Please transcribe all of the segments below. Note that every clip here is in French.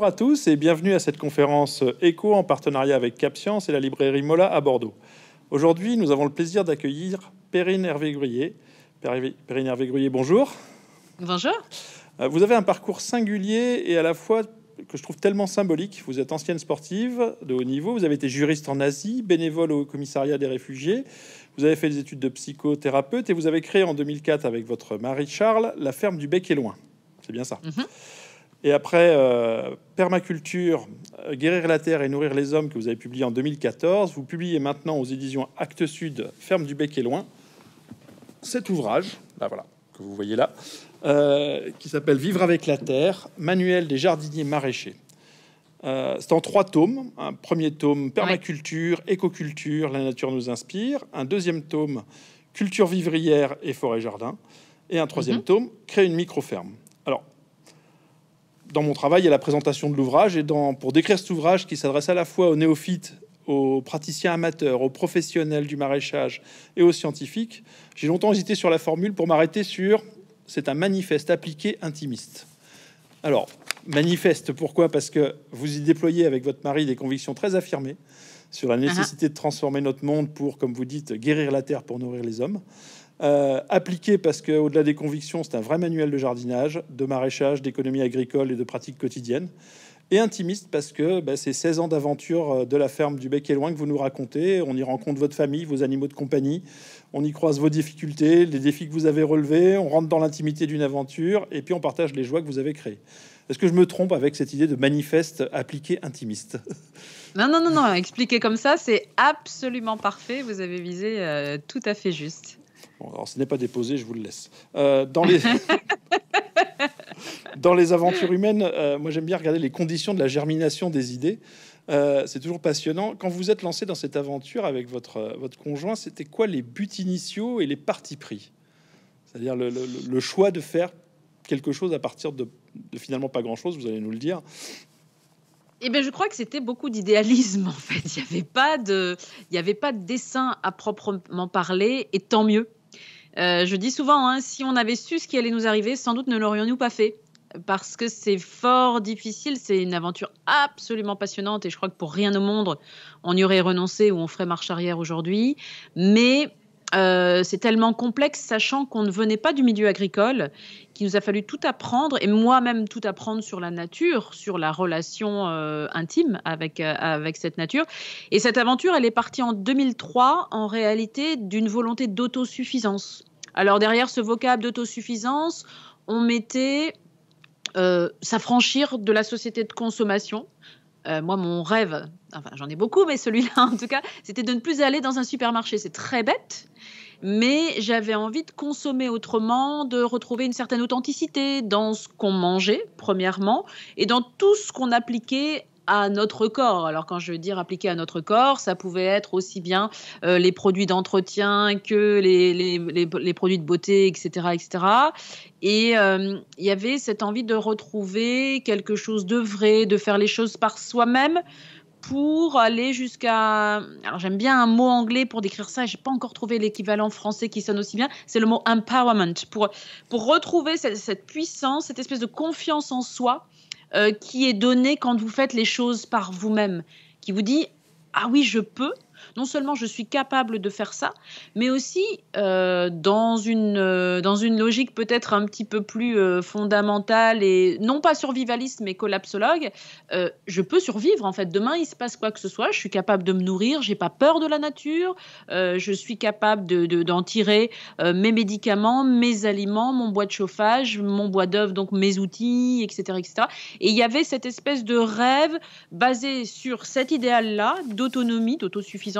Bonjour à tous et bienvenue à cette conférence éco en partenariat avec CapScience et la librairie Mola à Bordeaux. Aujourd'hui, nous avons le plaisir d'accueillir Perrine Hervé-Gruyer. Perrine Hervé-Gruyer, bonjour. Bonjour. Euh, vous avez un parcours singulier et à la fois que je trouve tellement symbolique. Vous êtes ancienne sportive de haut niveau, vous avez été juriste en Asie, bénévole au commissariat des réfugiés, vous avez fait des études de psychothérapeute et vous avez créé en 2004 avec votre mari Charles la ferme du Bec et Loin. C'est bien ça. Mm-hmm. Et après euh, Permaculture, euh, Guérir la Terre et Nourrir les Hommes, que vous avez publié en 2014, vous publiez maintenant aux éditions Actes Sud, Ferme du Bec et Loin, cet ouvrage, là voilà, que vous voyez là, euh, qui s'appelle Vivre avec la Terre, Manuel des jardiniers maraîchers. c'est en trois tomes. Un premier tome, Permaculture, Écoculture, La nature nous inspire. Un deuxième tome, Culture vivrière et forêt-jardin. Et un troisième mhm. tome, Créer une micro-ferme dans mon travail, il y a la présentation de l'ouvrage. Et dans, pour décrire cet ouvrage qui s'adresse à la fois aux néophytes, aux praticiens amateurs, aux professionnels du maraîchage et aux scientifiques, j'ai longtemps hésité sur la formule pour m'arrêter sur c'est un manifeste appliqué intimiste. Alors, manifeste, pourquoi Parce que vous y déployez avec votre mari des convictions très affirmées sur la nécessité uh-huh. de transformer notre monde pour, comme vous dites, guérir la terre pour nourrir les hommes. Euh, appliqué parce qu'au-delà des convictions, c'est un vrai manuel de jardinage, de maraîchage, d'économie agricole et de pratiques quotidiennes. Et intimiste parce que bah, c'est 16 ans d'aventure euh, de la ferme du Bec et Loin que vous nous racontez. On y rencontre votre famille, vos animaux de compagnie, on y croise vos difficultés, les défis que vous avez relevés, on rentre dans l'intimité d'une aventure et puis on partage les joies que vous avez créées. Est-ce que je me trompe avec cette idée de manifeste appliqué intimiste Non, non, non, non, expliqué comme ça, c'est absolument parfait. Vous avez visé euh, tout à fait juste alors ce n'est pas déposé, je vous le laisse. Euh, dans les. dans les aventures humaines, euh, moi j'aime bien regarder les conditions de la germination des idées. Euh, c'est toujours passionnant. Quand vous êtes lancé dans cette aventure avec votre, votre conjoint, c'était quoi les buts initiaux et les partis pris C'est-à-dire le, choix de faire quelque chose à partir de, finalement pas grand-chose, vous allez nous le dire. Eh bien, je crois que c'était beaucoup d'idéalisme, en fait. Il n'y avait, pas de, il avait pas de dessin à proprement parler, et tant mieux. Euh, je dis souvent, hein, si on avait su ce qui allait nous arriver, sans doute ne l'aurions-nous pas fait. Parce que c'est fort difficile, c'est une aventure absolument passionnante et je crois que pour rien au monde, on y aurait renoncé ou on ferait marche arrière aujourd'hui. Mais euh, c'est tellement complexe, sachant qu'on ne venait pas du milieu agricole, qu'il nous a fallu tout apprendre, et moi-même tout apprendre sur la nature, sur la relation euh, intime avec, euh, avec cette nature. Et cette aventure, elle est partie en 2003, en réalité, d'une volonté d'autosuffisance. Alors derrière ce vocable d'autosuffisance, on mettait s'affranchir de la société de consommation, moi, mon rêve, enfin j'en ai beaucoup, mais celui-là en tout cas, c'était de ne plus aller dans un supermarché. C'est très bête, mais j'avais envie de consommer autrement, de retrouver une certaine authenticité dans ce qu'on mangeait, premièrement, et dans tout ce qu'on appliquait à notre corps. Alors quand je veux dire appliquer à notre corps, ça pouvait être aussi bien euh, les produits d'entretien que les, produits de beauté, etc. etc. Et euh, il y avait cette envie de retrouver quelque chose de vrai, de faire les choses par soi-même pour aller jusqu'à. Alors j'aime bien un mot anglais pour décrire ça, j'ai pas encore trouvé l'équivalent français qui sonne aussi bien, c'est le mot empowerment, pour, retrouver cette, puissance, cette espèce de confiance en soi euh, qui est donnée quand vous faites les choses par vous-même, qui vous dit Ah oui, je peux, non seulement je suis capable de faire ça, mais aussi euh, dans, une, euh, dans une logique peut-être un petit peu plus euh, fondamentale et non pas survivaliste mais collapsologue, je peux survivre en fait. Demain, il se passe quoi que ce soit, je suis capable de me nourrir, j'ai pas peur de la nature, je suis capable d'en de, tirer mes médicaments, mes aliments, mon bois de chauffage, mon bois d'œuvre, donc mes outils, etc., etc. Et il y avait cette espèce de rêve basé sur cet idéal-là d'autonomie, d'autosuffisance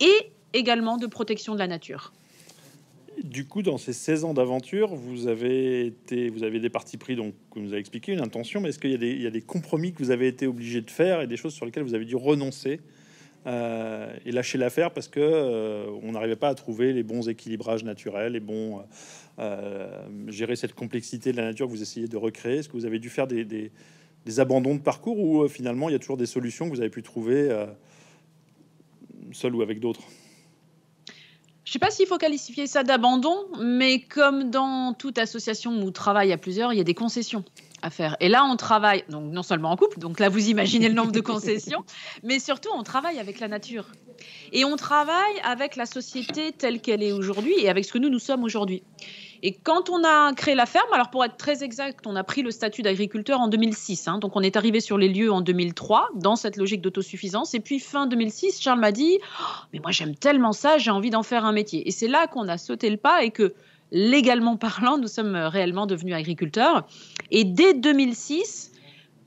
et également de protection de la nature. Du coup, dans ces 16 ans d'aventure, vous avez été, vous avez des partis pris, donc vous nous avez expliqué une intention, mais est-ce qu'il y, a des compromis que vous avez été obligé de faire et des choses sur lesquelles vous avez dû renoncer euh, et lâcher l'affaire parce que euh, on n'arrivait pas à trouver les bons équilibrages naturels, et bons euh, gérer cette complexité de la nature que vous essayez de recréer. Est-ce que vous avez dû faire des, des, des abandons de parcours ou finalement il y a toujours des solutions que vous avez pu trouver seul ou avec d'autres je ne sais pas s'il faut qualifier ça d'abandon, mais comme dans toute association où on travaille à plusieurs, il y a des concessions à faire. Et là, on travaille, donc non seulement en couple, donc là, vous imaginez le nombre de concessions, mais surtout, on travaille avec la nature. Et on travaille avec la société telle qu'elle est aujourd'hui et avec ce que nous, nous sommes aujourd'hui. Et quand on a créé la ferme, alors pour être très exact, on a pris le statut d'agriculteur en 2006. Hein. donc on est arrivé sur les lieux en 2003 dans cette logique d'autosuffisance. Et puis fin 2006, Charles m'a dit oh, Mais moi j'aime tellement ça, j'ai envie d'en faire un métier. Et c'est là qu'on a sauté le pas et que légalement parlant, nous sommes réellement devenus agriculteurs. Et dès 2006,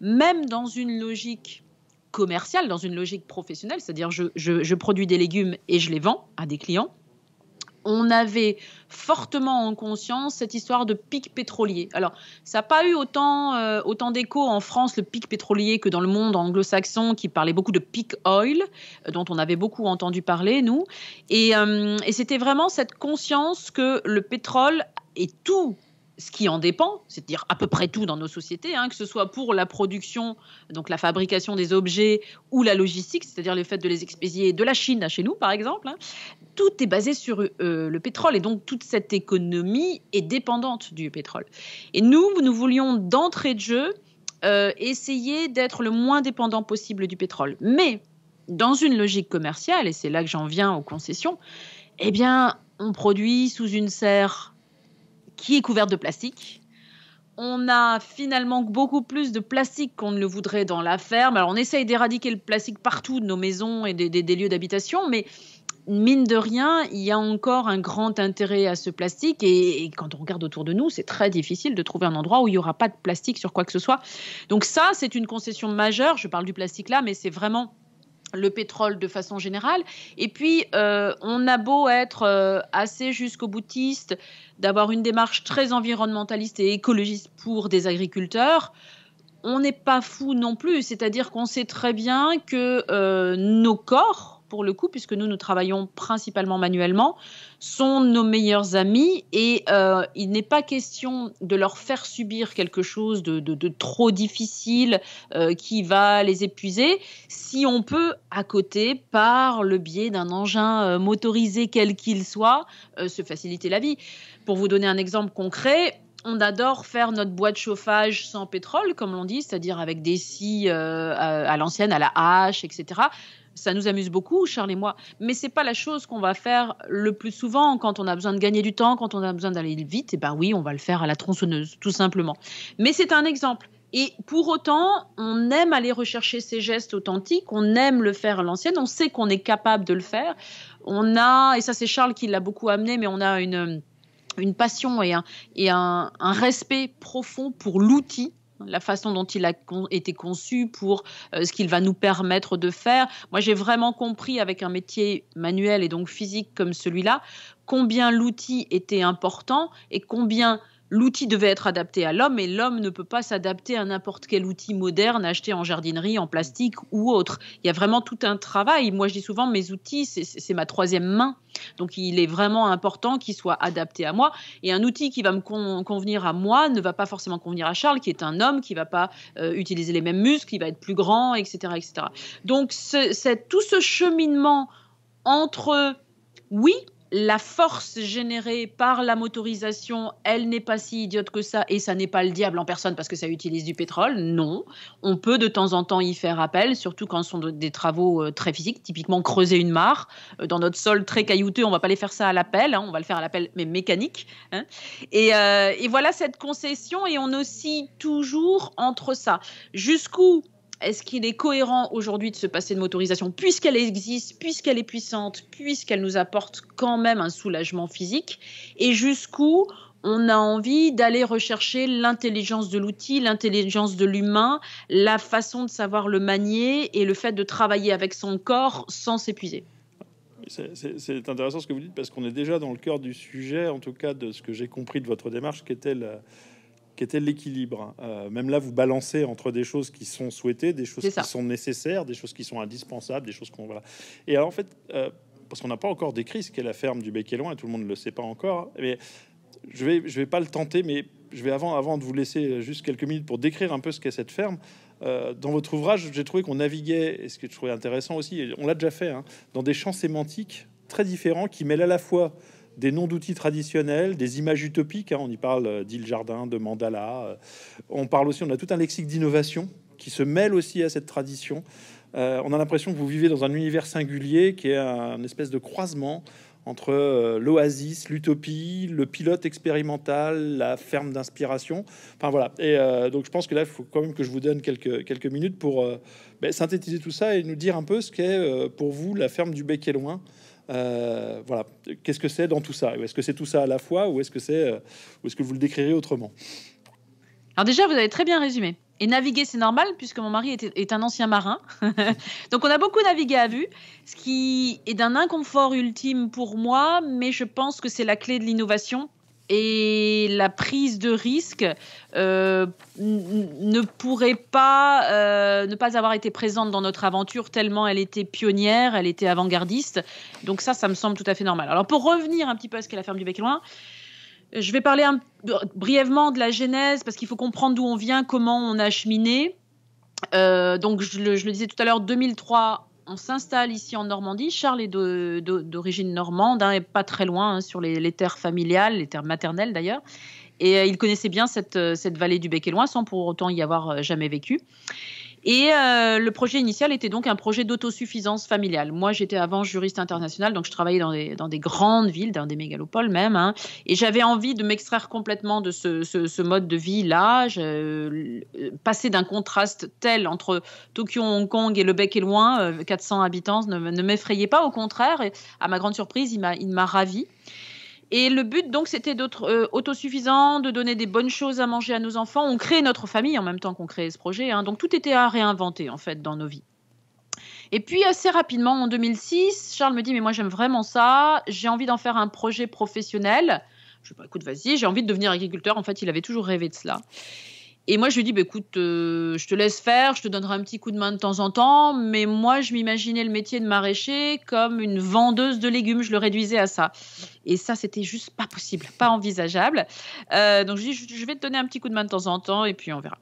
même dans une logique commerciale, dans une logique professionnelle, c'est-à-dire je produis des légumes et je les vends à des clients, on avait fortement en conscience cette histoire de pic pétrolier. Alors, ça n'a pas eu autant, euh, autant d'écho en France, le pic pétrolier, que dans le monde anglo-saxon, qui parlait beaucoup de pic oil, euh, dont on avait beaucoup entendu parler, nous. Et, euh, c'était vraiment cette conscience que le pétrole est tout ce qui en dépend, c'est-à-dire à peu près tout dans nos sociétés, hein, que ce soit pour la production, donc la fabrication des objets, ou la logistique, c'est-à-dire le fait de les expédier de la Chine à chez nous, par exemple, hein. tout est basé sur euh, le pétrole, et donc toute cette économie est dépendante du pétrole. Et nous, nous voulions d'entrée de jeu euh, essayer d'être le moins dépendant possible du pétrole. Mais dans une logique commerciale, et c'est là que j'en viens aux concessions, eh bien, on produit sous une serre qui est couverte de plastique. On a finalement beaucoup plus de plastique qu'on ne le voudrait dans la ferme. Alors on essaye d'éradiquer le plastique partout de nos maisons et des, lieux d'habitation, mais mine de rien, il y a encore un grand intérêt à ce plastique. Et, et quand on regarde autour de nous, c'est très difficile de trouver un endroit où il n'y aura pas de plastique sur quoi que ce soit. Donc ça, c'est une concession majeure. Je parle du plastique là, mais c'est vraiment le pétrole de façon générale. Et puis, euh, on a beau être euh, assez jusqu'au boutiste, d'avoir une démarche très environnementaliste et écologiste pour des agriculteurs, on n'est pas fou non plus. C'est-à-dire qu'on sait très bien que euh, nos corps pour le coup, puisque nous, nous travaillons principalement manuellement, sont nos meilleurs amis et euh, il n'est pas question de leur faire subir quelque chose de, trop difficile euh, qui va les épuiser. Si on peut, à côté, par le biais d'un engin euh, motorisé quel qu'il soit, se faciliter la vie. Pour vous donner un exemple concret, on adore faire notre boîte de chauffage sans pétrole, comme l'on dit, c'est-à-dire avec des scies euh, à, l'ancienne, à la hache, etc. Ça nous amuse beaucoup, Charles et moi, mais c'est pas la chose qu'on va faire le plus souvent quand on a besoin de gagner du temps, quand on a besoin d'aller vite. Et eh ben oui, on va le faire à la tronçonneuse, tout simplement. Mais c'est un exemple. Et pour autant, on aime aller rechercher ces gestes authentiques, on aime le faire à l'ancienne, on sait qu'on est capable de le faire. On a, et ça c'est Charles qui l'a beaucoup amené, mais on a une une passion et un, respect profond pour l'outil la façon dont il a été conçu pour euh, ce qu'il va nous permettre de faire. Moi, j'ai vraiment compris avec un métier manuel et donc physique comme celui-là combien l'outil était important et combien l'outil devait être adapté à l'homme et l'homme ne peut pas s'adapter à n'importe quel outil moderne acheté en jardinerie, en plastique ou autre. Il y a vraiment tout un travail. Moi, je dis souvent, mes outils, c'est ma troisième main. Donc, il est vraiment important qu'ils soient adaptés à moi. Et un outil qui va me convenir à moi ne va pas forcément convenir à Charles, qui est un homme, qui ne va pas euh, utiliser les mêmes muscles, qui va être plus grand, etc. etc. Donc, c'est tout ce cheminement entre, oui, la force générée par la motorisation, elle n'est pas si idiote que ça et ça n'est pas le diable en personne parce que ça utilise du pétrole. Non, on peut de temps en temps y faire appel, surtout quand ce sont des travaux euh, très physiques, typiquement creuser une mare. Euh, dans notre sol très caillouteux, on va pas aller faire ça à l'appel, hein, on va le faire à l'appel mais mécanique. Hein. Et, euh, et voilà cette concession et on oscille toujours entre ça. Jusqu'où est-ce qu'il est cohérent aujourd'hui de se passer de motorisation puisqu'elle existe, puisqu'elle est puissante, puisqu'elle nous apporte quand même un soulagement physique Et jusqu'où on a envie d'aller rechercher l'intelligence de l'outil, l'intelligence de l'humain, la façon de savoir le manier et le fait de travailler avec son corps sans s'épuiser. C'est intéressant ce que vous dites parce qu'on est déjà dans le cœur du sujet, en tout cas de ce que j'ai compris de votre démarche, qui était la, qu'était était l'équilibre. Hein. Euh, même là, vous balancez entre des choses qui sont souhaitées, des choses qui sont nécessaires, des choses qui sont indispensables, des choses qu'on voilà. Et alors en fait, euh, parce qu'on n'a pas encore décrit ce qu'est la ferme du bec et tout le monde ne le sait pas encore, hein, mais je vais je vais pas le tenter, mais je vais avant avant de vous laisser euh, juste quelques minutes pour décrire un peu ce qu'est cette ferme. dans votre ouvrage, j'ai trouvé qu'on naviguait, et ce que je trouvais intéressant aussi, on l'a déjà fait, hein, dans des champs sémantiques très différents qui mêlent à la fois des noms d'outils traditionnels, des images utopiques. Hein, on y parle euh, d'île jardin, de mandala. Euh, on parle aussi, on a tout un lexique d'innovation qui se mêle aussi à cette tradition. Euh, on a l'impression que vous vivez dans un univers singulier qui est un espèce de croisement entre l'oasis, l'utopie, le pilote expérimental, la ferme d'inspiration. Enfin voilà. Et donc je pense que là, il faut quand même que je vous donne quelques, quelques minutes pour ben, synthétiser tout ça et nous dire un peu ce qu'est pour vous la ferme du Bec est Loin euh, voilà, qu'est-ce que c'est dans tout ça Est-ce que c'est tout ça à la fois ou est-ce que c'est euh, ou est-ce que vous le décrirez autrement Alors déjà, vous avez très bien résumé. Et naviguer, c'est normal puisque mon mari est un ancien marin. Donc on a beaucoup navigué à vue, ce qui est d'un inconfort ultime pour moi, mais je pense que c'est la clé de l'innovation et la prise de risque euh, ne pourrait pas euh, ne pas avoir été présente dans notre aventure tellement elle était pionnière, elle était avant-gardiste. Donc ça, ça me semble tout à fait normal. Alors pour revenir un petit peu à ce qu'est la ferme du Bec Loin, je vais parler brièvement de la genèse parce qu'il faut comprendre d'où on vient, comment on a cheminé. Euh, donc je le, je le, disais tout à l'heure, 2003 on s'installe ici en Normandie. Charles est d'origine normande, hein, pas très loin, hein, sur les, terres familiales, les terres maternelles d'ailleurs. Et euh, il connaissait bien cette, euh, cette vallée du Bec-et-Loin, sans pour autant y avoir euh, jamais vécu. Et euh, le projet initial était donc un projet d'autosuffisance familiale. Moi, j'étais avant juriste international, donc je travaillais dans des, grandes villes, dans des mégalopoles même. Hein. et j'avais envie de m'extraire complètement de ce, mode de vie-là, euh, passer d'un contraste tel entre Tokyo, Hong Kong et le bec et loin, 400 euh, habitants, ne, m'effrayait pas. Au contraire, à ma grande surprise, il m'a ravi. Et le but, donc, c'était d'être euh, autosuffisant, de donner des bonnes choses à manger à nos enfants. On crée notre famille en même temps qu'on créait ce projet. Hein. Donc, tout était à réinventer, en fait, dans nos vies. Et puis assez rapidement, en 2006, Charles me dit, mais moi j'aime vraiment ça, j'ai envie d'en faire un projet professionnel. Je dis, bah, écoute, vas-y, j'ai envie de devenir agriculteur. En fait, il avait toujours rêvé de cela. Et moi, je lui dis, bah, écoute, euh, je te laisse faire, je te donnerai un petit coup de main de temps en temps, mais moi, je m'imaginais le métier de maraîcher comme une vendeuse de légumes, je le réduisais à ça. Et ça, c'était juste pas possible, pas envisageable. Euh, donc, je dis, je vais te donner un petit coup de main de temps en temps, et puis on verra.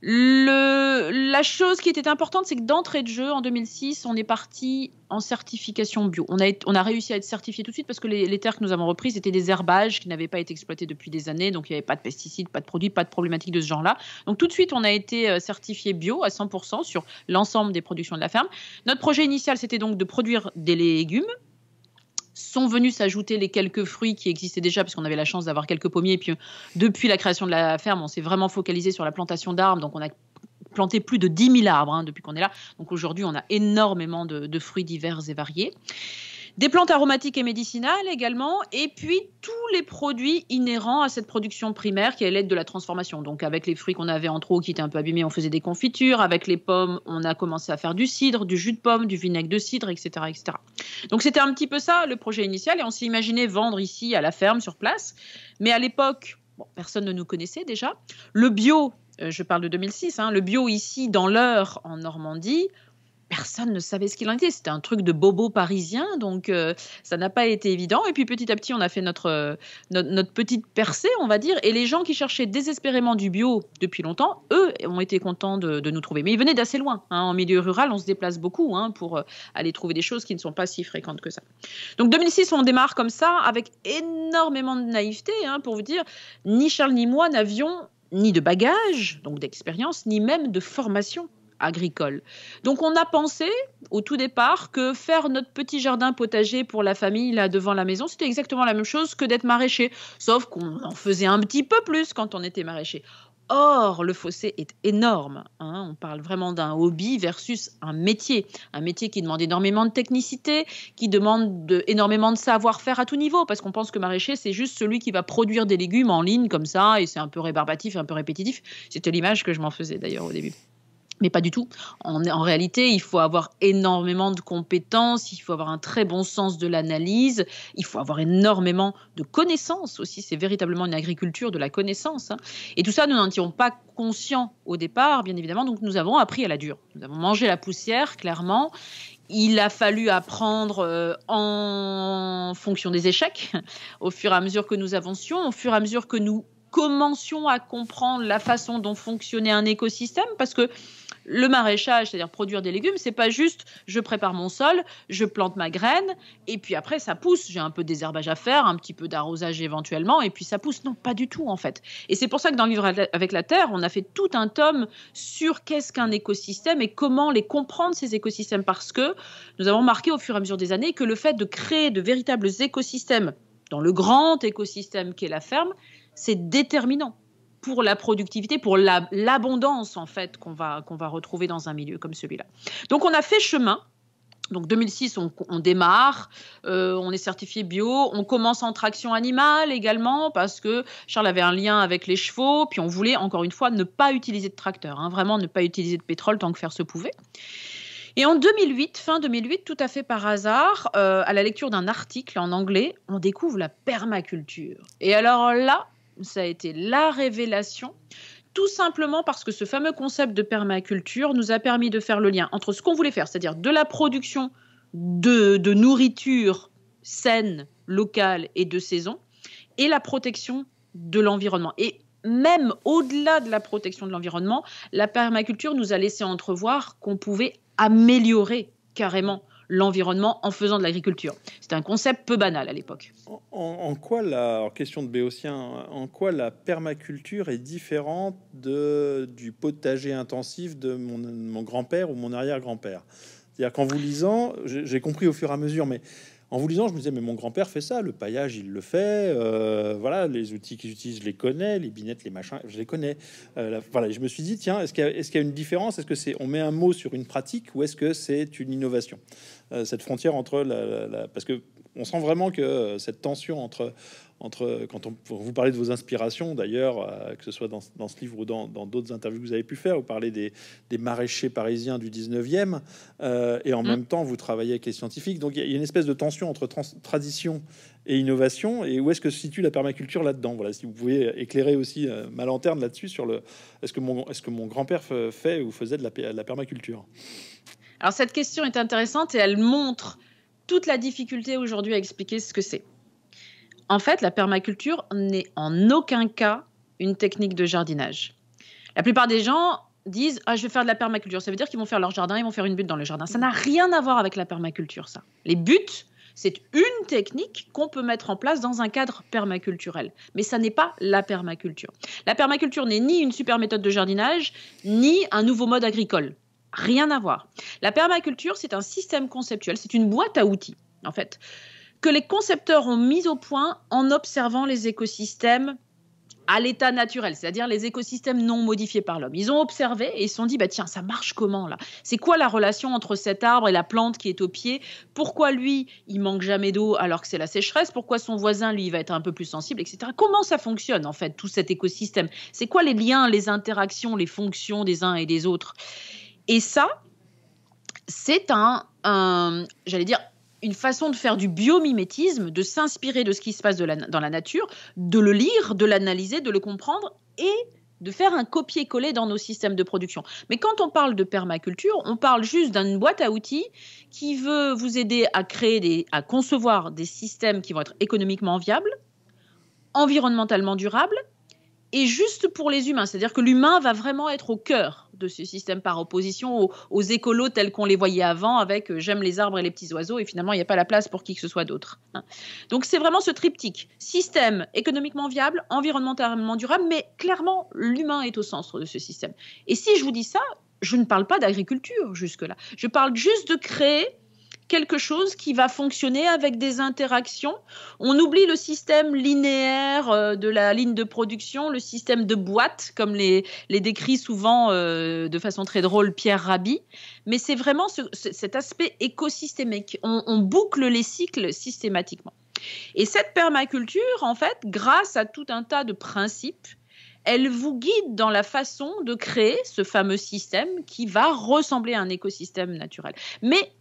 Le, la chose qui était importante, c'est que d'entrée de jeu, en 2006, on est parti en certification bio. On a, réussi à être certifié tout de suite parce que les, les, terres que nous avons reprises étaient des herbages qui n'avaient pas été exploités depuis des années, donc il n'y avait pas de pesticides, pas de produits, pas de problématiques de ce genre-là. Donc tout de suite, on a été euh, certifié bio à 100% sur l'ensemble des productions de la ferme. Notre projet initial, c'était donc de produire des légumes sont venus s'ajouter les quelques fruits qui existaient déjà, parce qu'on avait la chance d'avoir quelques pommiers. Et puis, euh, depuis la création de la ferme, on s'est vraiment focalisé sur la plantation d'arbres. Donc, on a planté plus de 10 000 arbres hein, depuis qu'on est là. Donc, aujourd'hui, on a énormément de fruits divers et variés. Des plantes aromatiques et médicinales également, et puis tous les produits inhérents à cette production primaire qui est l'aide de la transformation. Donc avec les fruits qu'on avait en trop qui étaient un peu abîmés, on faisait des confitures. Avec les pommes, on a commencé à faire du cidre, du jus de pomme, du vinaigre de cidre, etc. etc. Donc c'était un petit peu ça le projet initial, et on s'est imaginé vendre ici à la ferme sur place. Mais à l'époque, personne ne nous connaissait déjà. Le bio, euh, je parle de 2006, hein, le bio ici dans l'heure en Normandie, personne ne savait ce qu'il en était. C'était un truc de bobo parisien, donc euh, ça n'a pas été évident. Et puis petit à petit, on a fait euh, notre, notre, petite percée, on va dire. Et les gens qui cherchaient désespérément du bio depuis longtemps, eux, ont été contents de, nous trouver. Mais ils venaient d'assez loin. Hein. En milieu rural, on se déplace beaucoup hein, pour euh, aller trouver des choses qui ne sont pas si fréquentes que ça. Donc 2006, on démarre comme ça, avec énormément de naïveté, hein, pour vous dire, ni Charles ni moi n'avions ni de bagages, donc d'expérience, ni même de formation agricole. Donc on a pensé au tout départ que faire notre petit jardin potager pour la famille là devant la maison, c'était exactement la même chose que d'être maraîcher, sauf qu'on en faisait un petit peu plus quand on était maraîcher. Or, le fossé est énorme. Hein. On parle vraiment d'un hobby versus un métier. Un métier qui demande énormément de technicité, qui demande énormément de savoir-faire à tout niveau, parce qu'on pense que maraîcher, c'est juste celui qui va produire des légumes en ligne comme ça, et c'est un peu rébarbatif, un peu répétitif. C'était l'image que je m'en faisais d'ailleurs au début. Mais pas du tout. En, en, réalité, il faut avoir énormément de compétences, il faut avoir un très bon sens de l'analyse, il faut avoir énormément de connaissances aussi. C'est véritablement une agriculture de la connaissance. Hein. Et tout ça, nous n'en étions pas conscients au départ, bien évidemment. Donc nous avons appris à la dure. Nous avons mangé la poussière, clairement. Il a fallu apprendre euh, en fonction des échecs, au fur et à mesure que nous avancions, au fur et à mesure que nous commencions à comprendre la façon dont fonctionnait un écosystème, parce que le maraîchage, c'est-à-dire produire des légumes, ce n'est pas juste je prépare mon sol, je plante ma graine et puis après ça pousse. J'ai un peu d'herbage à faire, un petit peu d'arrosage éventuellement et puis ça pousse. Non, pas du tout en fait. Et c'est pour ça que dans le livre avec la terre, on a fait tout un tome sur qu'est-ce qu'un écosystème et comment les comprendre ces écosystèmes parce que nous avons marqué au fur et à mesure des années que le fait de créer de véritables écosystèmes dans le grand écosystème qu'est la ferme, c'est déterminant pour la productivité, pour l'abondance en fait qu'on va, qu'on va retrouver dans un milieu comme celui-là. Donc on a fait chemin. Donc 2006, on, démarre, euh, on est certifié bio, on commence en traction animale également parce que Charles avait un lien avec les chevaux, puis on voulait encore une fois ne pas utiliser de tracteur, hein, vraiment ne pas utiliser de pétrole tant que faire se pouvait. Et en 2008, fin 2008, tout à fait par hasard, euh, à la lecture d'un article en anglais, on découvre la permaculture. Et alors là, ça a été la révélation tout simplement parce que ce fameux concept de permaculture nous a permis de faire le lien entre ce qu'on voulait faire, c'est-à-dire de la production de, de, nourriture saine, locale et de saison, et la protection de l'environnement. Et même au-delà de la protection de l'environnement, la permaculture nous a laissé entrevoir qu'on pouvait améliorer carrément l'environnement en faisant de l'agriculture. C'était un concept peu banal à l'époque. En, quoi la en question de Béotien, en quoi la permaculture est différente du potager intensif de mon, mon grand-père ou mon arrière-grand-père C'est-à-dire qu'en vous lisant, j'ai compris au fur et à mesure, mais en vous lisant, je me disais, mais mon grand-père fait ça, le paillage, il le fait, euh, voilà, les outils qu'il utilise, je les connais, les binettes, les machins, je les connais. Euh, voilà, je me suis dit, tiens, est-ce qu'il y, a une différence Est-ce que c'est on met un mot sur une pratique ou est-ce que c'est une innovation euh, Cette frontière entre parce que on sent vraiment que cette tension entre quand on vous parlez de vos inspirations d'ailleurs, euh, que ce soit dans, ce livre ou dans, d'autres interviews que vous avez pu faire, vous parlez des, maraîchers parisiens du 19e euh, et en mmh. même temps vous travaillez avec les scientifiques. Donc il y, a une espèce de tension entre tradition et innovation. Et où est-ce que se situe la permaculture là-dedans Voilà, si vous pouvez éclairer aussi euh, ma lanterne là-dessus sur le est-ce que mon est-ce que mon grand-père fait ou faisait de la, de la permaculture Alors cette question est intéressante et elle montre toute la difficulté aujourd'hui à expliquer ce que c'est. En fait, la permaculture n'est en aucun cas une technique de jardinage. La plupart des gens disent ah je vais faire de la permaculture, ça veut dire qu'ils vont faire leur jardin, ils vont faire une butte dans le jardin. Ça n'a rien à voir avec la permaculture ça. Les buttes, c'est une technique qu'on peut mettre en place dans un cadre permaculturel, mais ça n'est pas la permaculture. La permaculture n'est ni une super méthode de jardinage, ni un nouveau mode agricole. Rien à voir. La permaculture, c'est un système conceptuel, c'est une boîte à outils en fait que les concepteurs ont mis au point en observant les écosystèmes à l'état naturel, c'est-à-dire les écosystèmes non modifiés par l'homme. Ils ont observé et ils se sont dit, bah, tiens, ça marche comment là C'est quoi la relation entre cet arbre et la plante qui est au pied Pourquoi lui, il manque jamais d'eau alors que c'est la sécheresse Pourquoi son voisin, lui, va être un peu plus sensible, etc. Comment ça fonctionne en fait, tout cet écosystème C'est quoi les liens, les interactions, les fonctions des uns et des autres Et ça, c'est un, un j'allais dire, une façon de faire du biomimétisme, de s'inspirer de ce qui se passe dans la nature, de le lire, de l'analyser, de le comprendre et de faire un copier-coller dans nos systèmes de production. Mais quand on parle de permaculture, on parle juste d'une boîte à outils qui veut vous aider à créer des, à concevoir des systèmes qui vont être économiquement viables, environnementalement durables et juste pour les humains. C'est-à-dire que l'humain va vraiment être au cœur de ce système par opposition aux, écolos tels qu'on les voyait avant, avec euh, j'aime les arbres et les petits oiseaux, et finalement il n'y a pas la place pour qui que ce soit d'autre. Hein. Donc c'est vraiment ce triptyque système économiquement viable, environnementalement durable, mais clairement l'humain est au centre de ce système. Et si je vous dis ça, je ne parle pas d'agriculture jusque-là. Je parle juste de créer quelque chose qui va fonctionner avec des interactions. On oublie le système linéaire euh, de la ligne de production, le système de boîte, comme les, décrit souvent euh, de façon très drôle Pierre Rabhi. Mais c'est vraiment cet aspect écosystémique. On, on boucle les cycles systématiquement. Et cette permaculture, en fait, grâce à tout un tas de principes, elle vous guide dans la façon de créer ce fameux système qui va ressembler à un écosystème naturel. Mais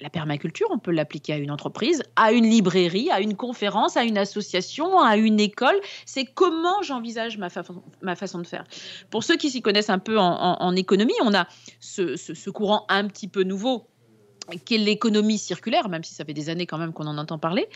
la permaculture, on peut l'appliquer à une entreprise, à une librairie, à une conférence, à une association, à une école. C'est comment j'envisage ma, façon de faire. Pour ceux qui s'y connaissent un peu en, économie, on a ce, courant un petit peu nouveau qu'est l'économie circulaire, même si ça fait des années quand même qu'on en entend parler,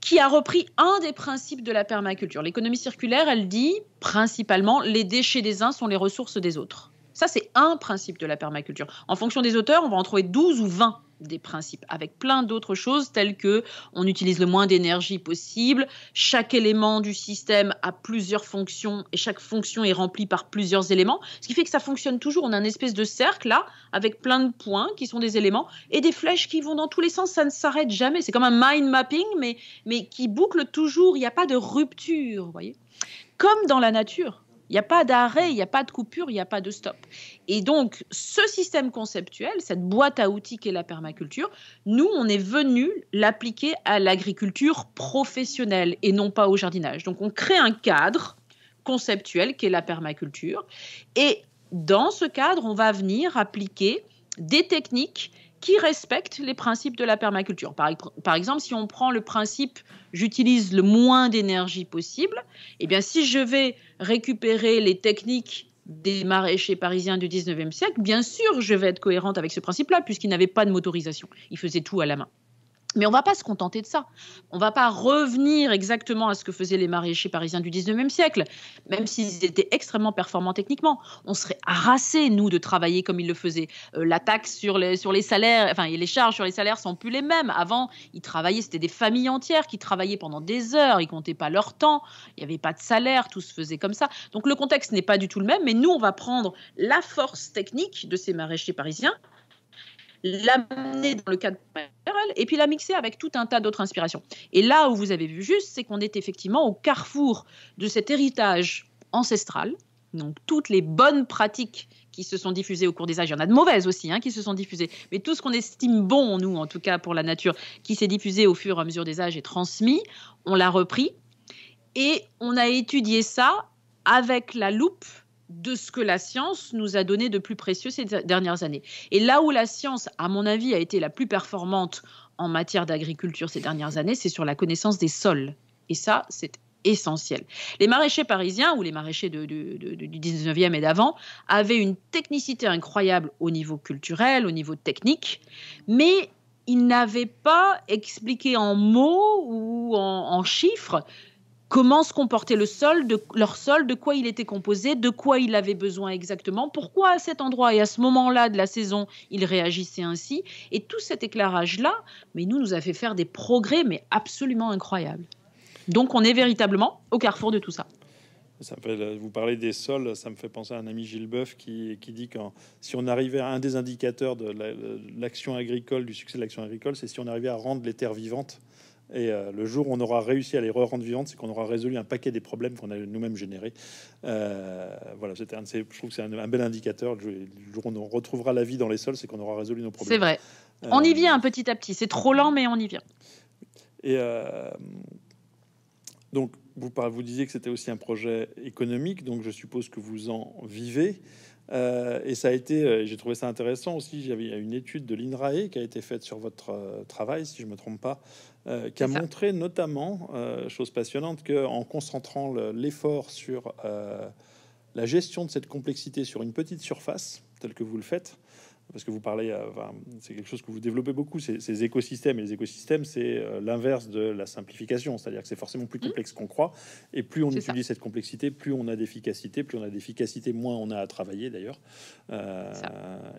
qui a repris un des principes de la permaculture. L'économie circulaire, elle dit principalement les déchets des uns sont les ressources des autres. Ça, c'est un principe de la permaculture. En fonction des auteurs, on va en trouver 12 ou 20 des principes, avec plein d'autres choses telles que on utilise le moins d'énergie possible, chaque élément du système a plusieurs fonctions et chaque fonction est remplie par plusieurs éléments, ce qui fait que ça fonctionne toujours. On a une espèce de cercle là, avec plein de points qui sont des éléments et des flèches qui vont dans tous les sens, ça ne s'arrête jamais. C'est comme un mind mapping, mais, qui boucle toujours, il n'y a pas de rupture, voyez. Comme dans la nature. Il n'y a pas d'arrêt, il n'y a pas de coupure, il n'y a pas de stop. Et donc, ce système conceptuel, cette boîte à outils qu'est la permaculture, nous, on est venu l'appliquer à l'agriculture professionnelle et non pas au jardinage. Donc, on crée un cadre conceptuel qu'est la permaculture. Et dans ce cadre, on va venir appliquer des techniques qui respectent les principes de la permaculture. Par, exemple, si on prend le principe j'utilise le moins d'énergie possible, eh bien si je vais récupérer les techniques des maraîchers parisiens du 19e siècle, bien sûr, je vais être cohérente avec ce principe-là, puisqu'ils n'avaient pas de motorisation. Ils faisaient tout à la main. Mais on ne va pas se contenter de ça. On ne va pas revenir exactement à ce que faisaient les maraîchers parisiens du 19e siècle, même s'ils étaient extrêmement performants techniquement. On serait harassés, nous, de travailler comme ils le faisaient. Euh, la taxe sur les, salaires, enfin, les charges sur les salaires sont plus les mêmes. Avant, ils travaillaient, c'était des familles entières qui travaillaient pendant des heures, ils comptaient pas leur temps, il n'y avait pas de salaire, tout se faisait comme ça. Donc le contexte n'est pas du tout le même, mais nous, on va prendre la force technique de ces maraîchers parisiens l'amener dans le cadre et puis la mixer avec tout un tas d'autres inspirations. Et là où vous avez vu juste, c'est qu'on est effectivement au carrefour de cet héritage ancestral, donc toutes les bonnes pratiques qui se sont diffusées au cours des âges. Il y en a de mauvaises aussi hein, qui se sont diffusées. Mais tout ce qu'on estime bon, nous, en tout cas pour la nature, qui s'est diffusé au fur et à mesure des âges et transmis, on l'a repris. Et on a étudié ça avec la loupe de ce que la science nous a donné de plus précieux ces dernières années. Et là où la science, à mon avis, a été la plus performante en matière d'agriculture ces dernières années, c'est sur la connaissance des sols. Et ça, c'est essentiel. Les maraîchers parisiens, ou les maraîchers du 19e et d'avant, avaient une technicité incroyable au niveau culturel, au niveau technique, mais ils n'avaient pas expliqué en mots ou en chiffres comment se comportait le sol, de, leur sol, de quoi il était composé, de quoi il avait besoin exactement, pourquoi à cet endroit et à ce moment-là de la saison il réagissait ainsi. Et tout cet éclairage-là, mais nous, nous a fait faire des progrès, mais absolument incroyables. Donc on est véritablement au carrefour de tout ça. Ça vous parlez des sols, ça me fait penser à un ami Gilles Boeuf qui, qui, dit que si on arrivait à un des indicateurs de l'action agricole, du succès de l'action agricole, c'est si on arrivait à rendre les terres vivantes. Et euh, le jour où on aura réussi à les rendre vivantes, c'est qu'on aura résolu un paquet des problèmes qu'on a nous-mêmes générés. Euh, voilà, c'était je trouve que c'est un, bel indicateur. Le jour où on retrouvera la vie dans les sols, c'est qu'on aura résolu nos problèmes. C'est vrai. Euh, on y vient petit à petit. C'est trop lent, mais on y vient. Et donc, vous, vous disiez que c'était aussi un projet économique, donc je suppose que vous en vivez. Euh, et ça a été, euh, j'ai trouvé ça intéressant aussi. J'avais une étude de l'INRAE qui a été faite sur votre euh, travail, si je ne me trompe pas, qui a montré notamment, chose passionnante, qu'en concentrant l'effort sur la gestion de cette complexité sur une petite surface, telle que vous le faites, parce que vous parlez, euh, c'est quelque chose que vous développez beaucoup, ces, ces écosystèmes. Et les écosystèmes, c'est euh, l'inverse de la simplification, c'est-à-dire que c'est forcément plus mmh. complexe qu'on croit. Et plus on utilise cette complexité, plus on a d'efficacité, plus on a d'efficacité, moins on a à travailler d'ailleurs, euh,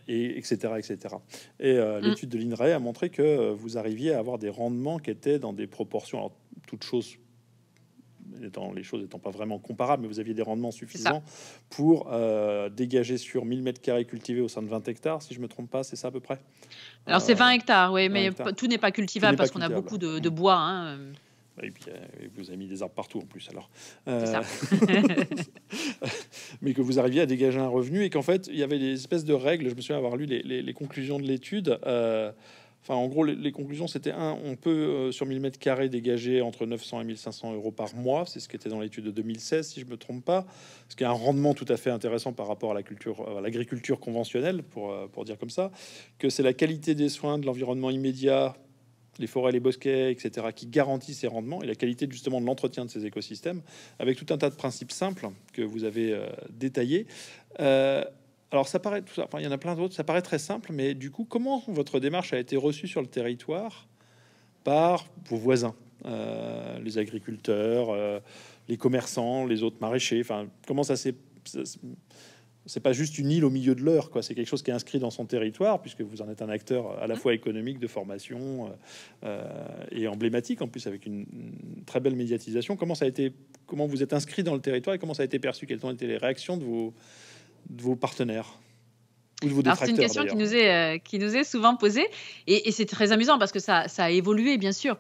et etc. etc. Et mmh. l'étude de l'INRAE a montré que vous arriviez à avoir des rendements qui étaient dans des proportions, alors, toutes choses étant, les choses n'étant pas vraiment comparables, mais vous aviez des rendements suffisants pour euh, dégager sur 1000 mètres carrés cultivés au sein de 20 hectares, si je me trompe pas, c'est ça à peu près Alors c'est 20 euh, hectares, oui, mais tout n'est pas cultivable parce qu'on a beaucoup de, mmh. bois. Hein. Euh. Et puis, vous avez mis des arbres partout en plus, alors. mais que vous arriviez à dégager un revenu et qu'en fait, il y avait des espèces de règles. Je me souviens avoir lu les, conclusions de l'étude. Enfin, en gros, les, conclusions, c'était un, on peut euh, sur 1000 mètres carrés dégager entre 900 et 1500 euros par mois. C'est ce qui était dans l'étude de 2016, si je me trompe pas. Ce qui est un rendement tout à fait intéressant par rapport à la culture, à l'agriculture conventionnelle, pour, euh, pour dire comme ça. Que c'est la qualité des soins, de l'environnement immédiat, les forêts, les bosquets, etc., qui garantit ces rendements et la qualité justement de l'entretien de ces écosystèmes, avec tout un tas de principes simples que vous avez euh, détaillés. Alors ça paraît tout ça, il y en a plein d'autres, ça paraît très simple, mais du coup, comment votre démarche a été reçue sur le territoire par vos voisins, euh, les agriculteurs, euh, les commerçants, les autres maraîchers, enfin comment ça s'est c'est pas juste une île au milieu de l'heure, quoi. C'est quelque chose qui est inscrit dans son territoire, puisque vous en êtes un acteur à la mmh. fois économique, de formation euh, et emblématique en plus, avec une, une, très belle médiatisation. Comment ça a été, comment vous êtes inscrit dans le territoire et comment ça a été perçu Quelles ont été les réactions de vos de vos partenaires c'est une question qui nous, est, euh, qui nous est souvent posée et, c'est très amusant parce que ça, ça, a évolué bien sûr.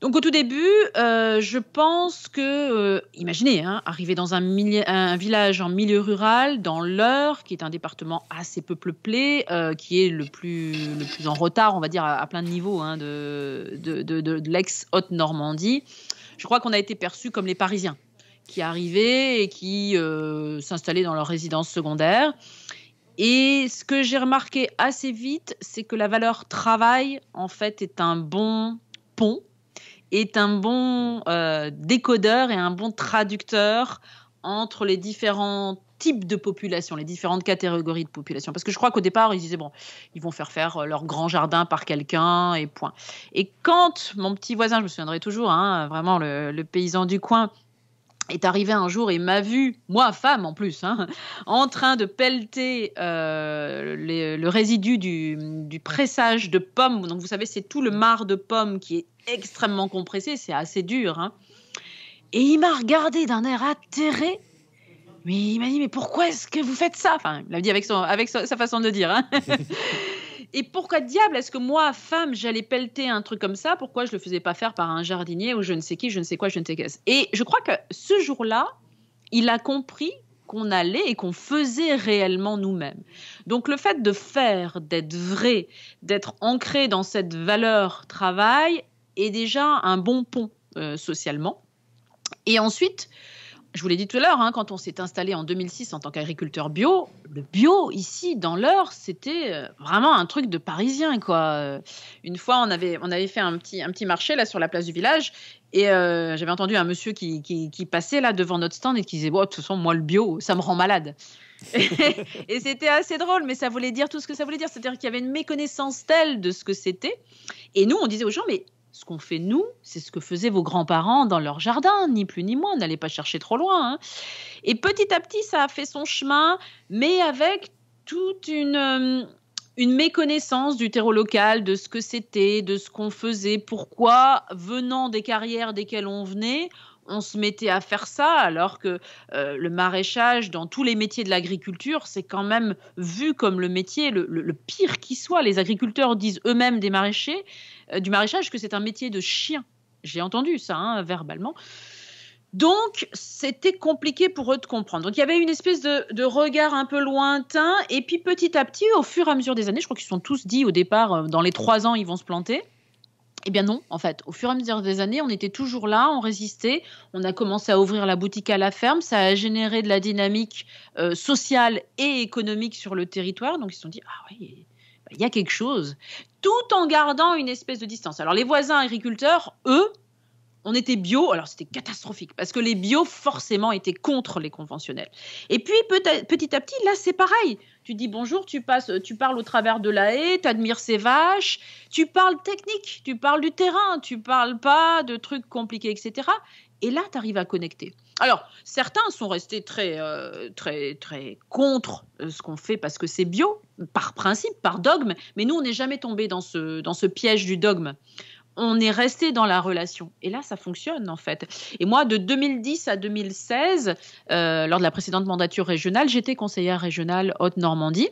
Donc au tout début, euh, je pense que, euh, imaginez, hein, arriver dans un, village en milieu rural, dans l'Eure, qui est un département assez peu peuplé, qui est le plus, plus en retard, on va dire, à, plein de niveaux hein, de, de, de l'ex-Haute-Normandie, je crois qu'on a été perçu comme les Parisiens qui arrivaient et qui euh, s'installaient dans leur résidence secondaire. Et ce que j'ai remarqué assez vite, c'est que la valeur travail, en fait, est un bon pont, est un bon euh, décodeur et un bon traducteur entre les différents types de population, les différentes catégories de population. Parce que je crois qu'au départ, ils disaient, bon, ils vont faire faire leur grand jardin par quelqu'un et point. Et quand mon petit voisin, je me souviendrai toujours, hein, vraiment le, le paysan du coin, est arrivé un jour et m'a vu, moi femme en plus, hein, en train de pelleter euh, le résidu du, pressage de pommes. Donc vous savez, c'est tout le marc de pommes qui est extrêmement compressé, c'est assez dur. Hein. Et il m'a regardé d'un air atterré. Mais il m'a dit, mais pourquoi est-ce que vous faites ça Enfin, il l'a dit avec, son, avec sa façon de dire. Hein. Et pourquoi diable est-ce que moi, femme, j'allais pelleter un truc comme ça Pourquoi je le faisais pas faire par un jardinier ou je ne sais qui, je ne sais quoi, je ne sais qu'est-ce Et je crois que ce jour-là, il a compris qu'on allait et qu'on faisait réellement nous-mêmes. Donc le fait de faire, d'être vrai, d'être ancré dans cette valeur travail est déjà un bon pont euh, socialement. Et ensuite, je vous l'ai dit tout à l'heure, hein, quand on s'est installé en 2006 en tant qu'agriculteur bio, le bio ici dans l'heure, c'était euh, vraiment un truc de parisien quoi. Euh, une fois, on avait on avait fait un petit un petit marché là sur la place du village et euh, j'avais entendu un monsieur qui, passait là devant notre stand et qui disait oh, de toute façon moi le bio, ça me rend malade. et c'était assez drôle, mais ça voulait dire tout ce que ça voulait dire, c'est-à-dire qu'il y avait une méconnaissance telle de ce que c'était. Et nous, on disait aux gens mais ce qu'on fait nous, c'est ce que faisaient vos grands-parents dans leur jardin, ni plus ni moins, n'allez pas chercher trop loin. Hein. Et petit à petit, ça a fait son chemin, mais avec toute une, euh, une méconnaissance du terreau local, de ce que c'était, de ce qu'on faisait, pourquoi, venant des carrières desquelles on venait, on se mettait à faire ça, alors que euh, le maraîchage, dans tous les métiers de l'agriculture, c'est quand même vu comme le métier le, pire qui soit. Les agriculteurs disent eux-mêmes des maraîchers, euh, du maraîchage, que c'est un métier de chien. J'ai entendu ça hein, verbalement. Donc, c'était compliqué pour eux de comprendre. Donc, il y avait une espèce de, regard un peu lointain. Et puis, petit à petit, au fur et à mesure des années, je crois qu'ils se sont tous dit au départ, euh, dans les trois ans, ils vont se planter. Eh bien non, en fait, au fur et à mesure des années, on était toujours là, on résistait, on a commencé à ouvrir la boutique à la ferme, ça a généré de la dynamique euh, sociale et économique sur le territoire, donc ils se sont dit, ah oui, bah, il y a quelque chose, tout en gardant une espèce de distance. Alors les voisins agriculteurs, eux, on était bio, alors c'était catastrophique, parce que les bio, forcément, étaient contre les conventionnels. Et puis, petit à petit, là, c'est pareil. Tu dis bonjour, tu, passes, tu parles au travers de la haie, tu admires ces vaches, tu parles technique, tu parles du terrain, tu parles pas de trucs compliqués, etc. Et là, tu arrives à connecter. Alors, certains sont restés très, euh, très, très contre euh, ce qu'on fait parce que c'est bio, par principe, par dogme, mais nous, on n'est jamais tombé dans ce, dans ce piège du dogme on est resté dans la relation. Et là, ça fonctionne en fait. Et moi, de 2010 à 2016, euh, lors de la précédente mandature régionale, j'étais conseillère régionale Haute-Normandie.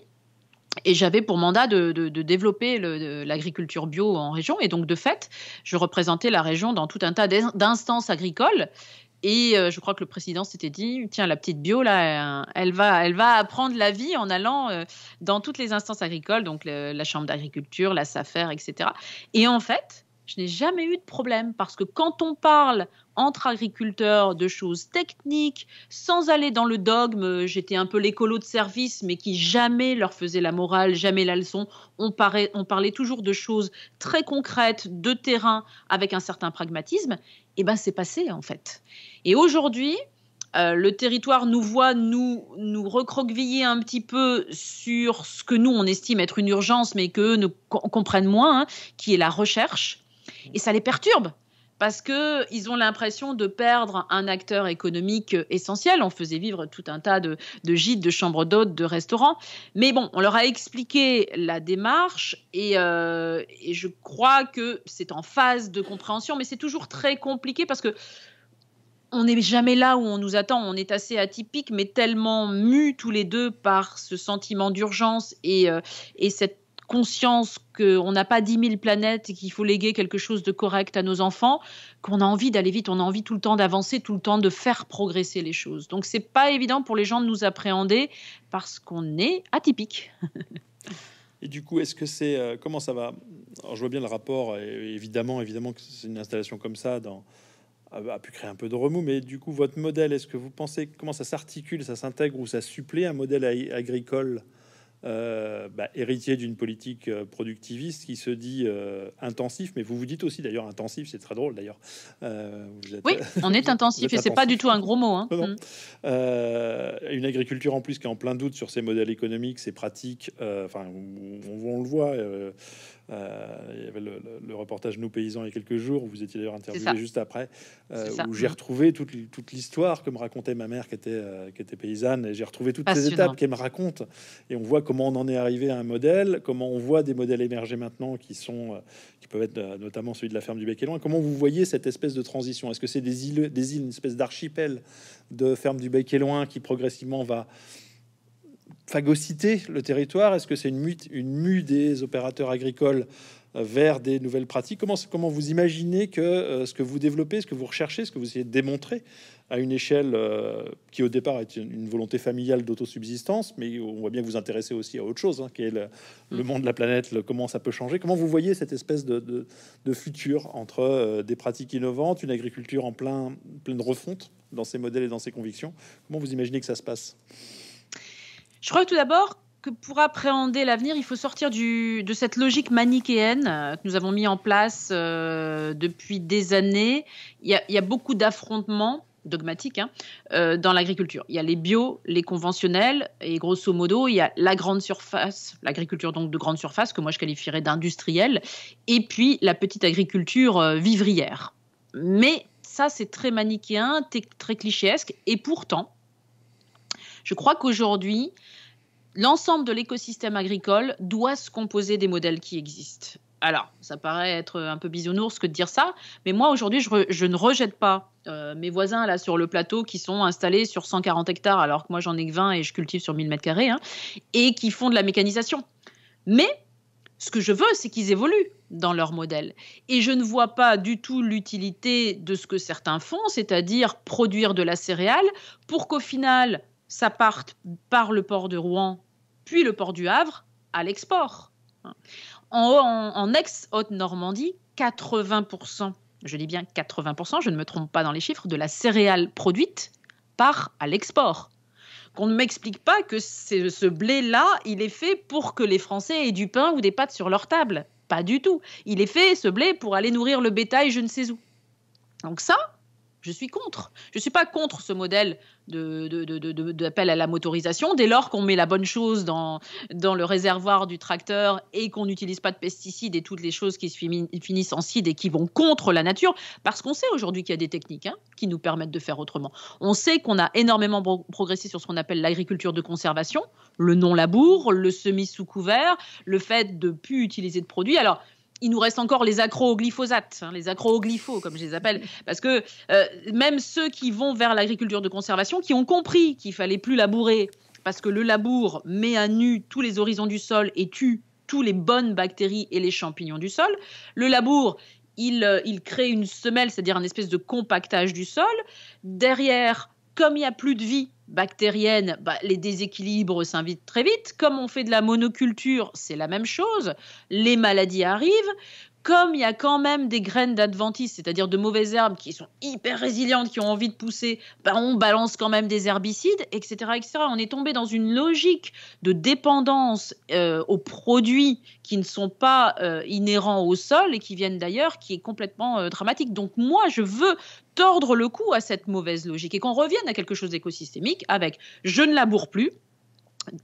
Et j'avais pour mandat de, développer l'agriculture bio en région. Et donc, de fait, je représentais la région dans tout un tas d'instances agricoles. Et euh, je crois que le président s'était dit, tiens, la petite bio, là, elle va, elle va apprendre la vie en allant euh, dans toutes les instances agricoles, donc la Chambre d'agriculture, la SAFER, etc. Et en fait, je n'ai jamais eu de problème parce que quand on parle entre agriculteurs de choses techniques, sans aller dans le dogme, j'étais un peu l'écolo de service, mais qui jamais leur faisait la morale, jamais la leçon. On, parlait, toujours de choses très concrètes, de terrain, avec un certain pragmatisme. Et eh ben c'est passé en fait. Et aujourd'hui, euh, le territoire nous voit nous, recroqueviller un petit peu sur ce que nous, on estime être une urgence, mais qu'eux ne comprennent moins, hein, qui est la recherche. Et ça les perturbe parce qu'ils ont l'impression de perdre un acteur économique essentiel. On faisait vivre tout un tas de, gîtes, de chambres d'hôtes, de restaurants. Mais bon, on leur a expliqué la démarche euh, et, je crois que c'est en phase de compréhension, mais c'est toujours très compliqué parce que on n'est jamais là où on nous attend. On est assez atypique, mais tellement mu tous les deux par ce sentiment d'urgence et euh, cette conscience qu'on n'a pas 10 000 planètes et qu'il faut léguer quelque chose de correct à nos enfants, qu'on a envie d'aller vite, on a envie tout le temps d'avancer, tout le temps de faire progresser les choses. Donc c'est pas évident pour les gens de nous appréhender parce qu'on est atypique. Et du coup, est-ce que c'est euh, comment ça va Alors, Je vois bien le rapport, évidemment, évidemment que c'est une installation comme ça dans, a pu créer un peu de remous, mais du coup, votre modèle, est-ce que vous pensez comment ça s'articule, ça s'intègre ou ça supplée un modèle agricole euh, bah, héritier d'une politique euh, productiviste qui se dit euh, intensif, mais vous vous dites aussi d'ailleurs intensif, c'est très drôle d'ailleurs. oui, on est intensif et c'est pas du tout un gros mot. Hein. Mm. une agriculture en plus qui est en plein doute sur ses modèles économiques, ses pratiques, enfin on, le voit, euh, il y avait le, reportage Nous Paysans il y a quelques jours, vous étiez d'ailleurs interviewé juste après, euh, où j'ai retrouvé toute, l'histoire que me racontait ma mère qui était, euh, paysanne, et j'ai retrouvé toutes les étapes qu'elle me raconte. Et on voit comment on en est arrivé à un modèle, comment on voit des modèles émerger maintenant qui sont qui peuvent être notamment celui de la ferme du Bec et Loin. Comment vous voyez cette espèce de transition Est-ce que c'est des îles, des îles, une espèce d'archipel de ferme du Bec et Loin qui progressivement va phagocyter le territoire Est-ce que c'est une mue, une mue des opérateurs agricoles euh, vers des nouvelles pratiques comment, comment vous imaginez que euh, ce que vous développez, ce que vous recherchez, ce que vous essayez de démontrer à une échelle euh, qui au départ est une, volonté familiale d'autosubsistance, mais on voit bien que vous intéressez aussi à autre chose, hein, qui est le, monde mm. monde, la planète, comment ça peut changer. Comment vous voyez cette espèce de, futur entre des pratiques innovantes, une agriculture en plein, pleine refonte dans ses modèles et dans ses convictions Comment vous imaginez que ça se passe je crois tout d'abord que pour appréhender l'avenir, il faut sortir de cette logique manichéenne euh, que nous avons mis en place euh, depuis des années. Il y a, beaucoup d'affrontements dogmatiques hein, euh, dans l'agriculture. Il y a les bio, les conventionnels, et grosso modo, il y a la grande surface, l'agriculture donc de grande surface, que moi je qualifierais d'industrielle, et puis la petite agriculture vivrière. Mais ça, c'est très manichéen, très clichéesque, et pourtant, je crois qu'aujourd'hui, l'ensemble de l'écosystème agricole doit se composer des modèles qui existent. Alors, ça paraît être un peu bisounours que de dire ça, mais moi aujourd'hui, je, ne rejette pas euh, mes voisins là sur le plateau qui sont installés sur 140 hectares, alors que moi j'en ai que 20 et je cultive sur 1000 mètres carrés, hein, et qui font de la mécanisation. Mais ce que je veux, c'est qu'ils évoluent dans leur modèle. Et je ne vois pas du tout l'utilité de ce que certains font, c'est-à-dire produire de la céréale pour qu'au final, ça part par le port de Rouen, puis le port du Havre, à l'export. En, en ex-Haute-Normandie, 80%, je dis bien 80%, je ne me trompe pas dans les chiffres, de la céréale produite part à l'export. Qu'on ne m'explique pas que ce blé-là, il est fait pour que les Français aient du pain ou des pâtes sur leur table. Pas du tout. Il est fait, ce blé, pour aller nourrir le bétail je ne sais où. Donc ça, je suis contre. Je ne suis pas contre ce modèle d'appel de, de, à la motorisation. Dès lors qu'on met la bonne chose dans, dans le réservoir du tracteur et qu'on n'utilise pas de pesticides et toutes les choses qui finissent en cid et qui vont contre la nature, parce qu'on sait aujourd'hui qu'il y a des techniques hein, qui nous permettent de faire autrement. On sait qu'on a énormément progressé sur ce qu'on appelle l'agriculture de conservation, le non-labour, le semis sous couvert, le fait de plus utiliser de produits. Alors, il nous reste encore les acro hein, les accros comme je les appelle, parce que euh, même ceux qui vont vers l'agriculture de conservation, qui ont compris qu'il fallait plus labourer, parce que le labour met à nu tous les horizons du sol et tue toutes les bonnes bactéries et les champignons du sol. Le labour, il, euh, il crée une semelle, c'est-à-dire un espèce de compactage du sol. Derrière, comme il n'y a plus de vie, bactérienne, bah, les déséquilibres s'invitent très vite. Comme on fait de la monoculture, c'est la même chose. Les maladies arrivent comme il y a quand même des graines d'adventice, c'est-à-dire de mauvaises herbes qui sont hyper résilientes, qui ont envie de pousser, bah, on balance quand même des herbicides, etc., etc. On est tombé dans une logique de dépendance euh, aux produits qui ne sont pas euh, inhérents au sol et qui viennent d'ailleurs, qui est complètement euh, dramatique. Donc moi, je veux tordre le cou à cette mauvaise logique et qu'on revienne à quelque chose d'écosystémique avec je ne laboure plus,